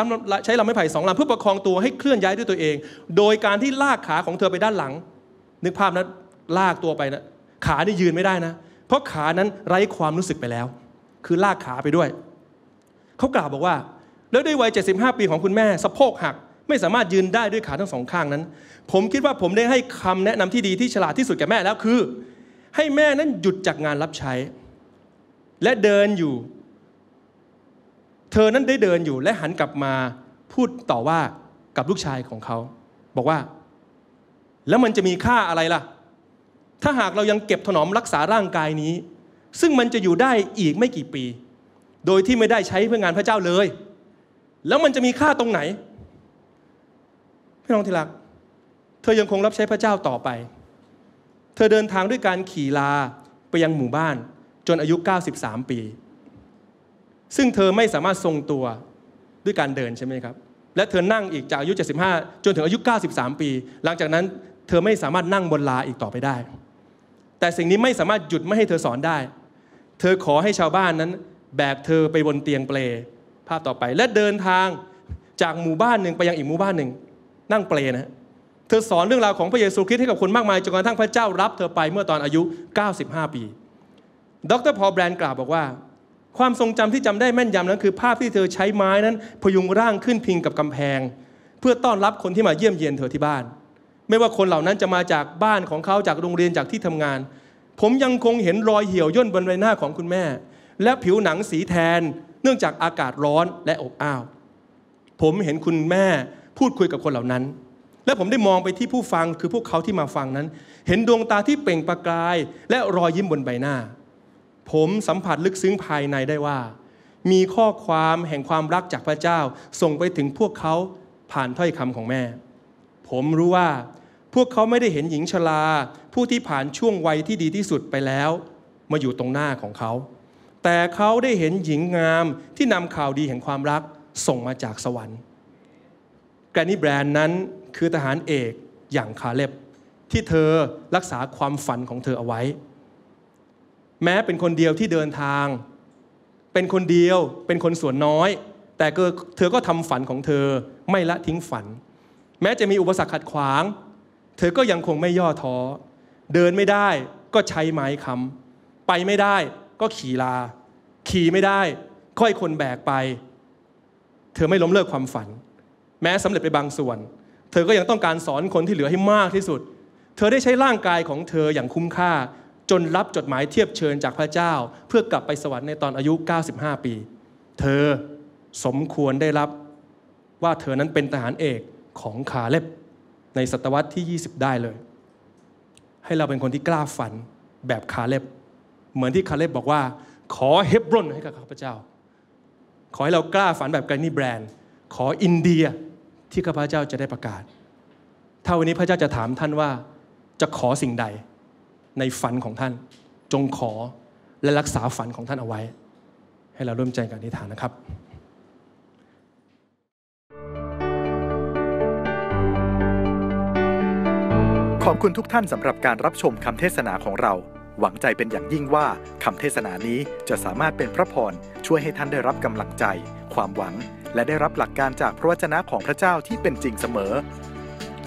[SPEAKER 1] ใช้ลำไม้ไผ่สองลำเพื่อประคองตัวให้เคลื่อนย้ายด้วยตัวเอง โดยการที่ลากขาของเธอไปด้านหลัง นึกภาพนะลากตัวไปนะขานี่ยืนไม่ได้นะ เพราะขานั้นไร้ความรู้สึกไปแล้ว คือลากขาไปด้วยเขากล่าวบอกว่า แล้วด้วยวัย75ปีของคุณแม่ สะโพกหักไม่สามารถยืนได้ด้วยขาทั้งสอง ข้างนั้น ผมคิดว่าผมได้ให้คำแนะนำที่ดีที่ฉลาดที่สุดแก่แม่แล้วคือ ให้แม่นั้นหยุดจากงานรับใช้ และเดินอยู่เธอนั้นได้เดินอยู่และหันกลับมาพูดต่อว่ากับลูกชายของเขาบอกว่า แล้วมันจะมีค่าอะไรล่ะ ถ้าหากเรายังเก็บถนอมรักษาร่างกายนี้ ซึ่งมันจะอยู่ได้อีกไม่กี่ปี โดยที่ไม่ได้ใช้เพื่องานพระเจ้าเลย แล้วมันจะมีค่าตรงไหนพี่น้องที่รักเธอยังคงรับใช้พระเจ้าต่อไป เธอเดินทางด้วยการขี่ลาไปยังหมู่บ้านจนอายุ 93 ปีซึ่งเธอไม่สามารถทรงตัวด้วยการเดินใช่ไหมครับและเธอนั่งอีกจากอายุ 75 จนถึงอายุ 93 ปี หลังจากนั้น เธอไม่สามารถนั่งบนลาอีกต่อไปได้ แต่สิ่งนี้ไม่สามารถหยุดไม่ให้เธอสอนได้ เธอขอให้ชาวบ้านนั้น แบกเธอไปบนเตียงเปลภาพต่อไปและเดินทางจากหมู่บ้านหนึ่งไปยังอีกหมู่บ้านหนึ่งนั่งเปลนะเธอสอนเรื่องราวของพระเยซูคริสต์ให้กับคนมากมายจนกระทั่งพระเจ้ารับเธอไปเมื่อตอนอายุ 95 ปี ดรพอแบรนด์กล่าวบอกว่าความทรงจำที่จำได้แม่นยำนั้นคือภาพที่เธอใช้ไม้นั้น พยุงร่างขึ้นพิงกับกำแพง เพื่อต้อนรับคนที่มาเยี่ยมเยียนเธอที่บ้าน ไม่ว่าคนเหล่านั้นจะมาจากบ้านของเขาจากโรงเรียนจากที่ทำงาน ผมยังคงเห็นรอยเหี่ยวย่นบนใบหน้าของคุณแม่ และผิวหนังสีแทน เนื่องจากอากาศร้อนและอบอ้าว ผมเห็นคุณแม่ พูดคุยกับคนเหล่านั้น และผมได้มองไปที่ผู้ฟังคือพวกเขาที่มาฟังนั้น เห็นดวงตาที่เปล่งประกาย และรอยยิ้มบนใบหน้าผมสัมผัสลึกซึ้งภายในได้ว่า มีข้อความแห่งความรักจากพระเจ้าส่งไปถึงพวกเขาผ่านถ้อยคำของแม่ ผมรู้ว่า พวกเขาไม่ได้เห็นหญิงชราผู้ที่ผ่านช่วงวัยที่ดีที่สุดไปแล้ว มาอยู่ตรงหน้าของเขา แต่เขาได้เห็นหญิงงามที่นำข่าวดีแห่งความรักส่งมาจากสวรรค์แกรนนี่แบรนด์นั้นคือทหารเอกอย่างคาเล็บที่เธอรักษาความฝันของเธอเอาไว้แม้เป็นคนเดียวที่เดินทาง เป็นคนเดียว เป็นคนส่วนน้อย แต่เธอ ก็ทำฝันของเธอ ไม่ละทิ้งฝัน แม้จะมีอุปสรรคขัดขวาง เธอก็ยังคงไม่ย่อท้อ เดินไม่ได้ก็ใช้ไม้ค้ำ ไปไม่ได้ก็ขี่ลา ขี่ไม่ได้ค่อยคนแบกไป เธอไม่ล้มเลิกความฝัน แม้สำเร็จไปบางส่วน เธอก็ยังต้องการสอนคนที่เหลือให้มากที่สุด เธอได้ใช้ร่างกายของเธออย่างคุ้มค่าจนรับจดหมายเทียบเชิญจากพระเจ้าเพื่อกลับไปสวรรค์ในตอนอายุ 95 ปี เธอสมควรได้รับว่าเธอนั้นเป็นทหารเอกของคาเล็บในศตวรรษที่ 20 ได้เลย ให้เราเป็นคนที่กล้าฝันแบบคาเล็บ เหมือนที่คาเล็บบอกว่า ขอเฮบรอนให้กับข้าพเจ้า ขอให้เรากล้าฝันแบบไกนี่แบรนด์ ขออินเดียที่ข้าพเจ้าจะได้ประกาศ ถ้าวันนี้พระเจ้าจะถามท่านว่าจะขอสิ่งใดในฝันของท่านจงขอและรักษาฝันของท่านเอาไว้ ให้เราร่วมใจกันอธิษฐานนะครับ ขอบคุณทุกท่านสำหรับการรับชมคำเทศนาของเรา หวังใจเป็นอย่างยิ่งว่าคำเทศนานี้จะสามารถเป็นพระพรช่วยให้ท่านได้รับกำลังใจ ความหวัง และได้รับหลักการจากพระวจนะของพระเจ้าที่เป็นจริงเสมอ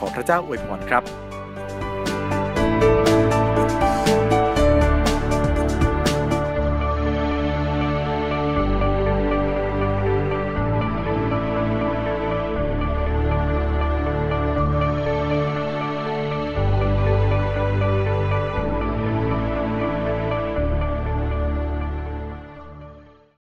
[SPEAKER 1] ขอพระเจ้าอวยพรครับ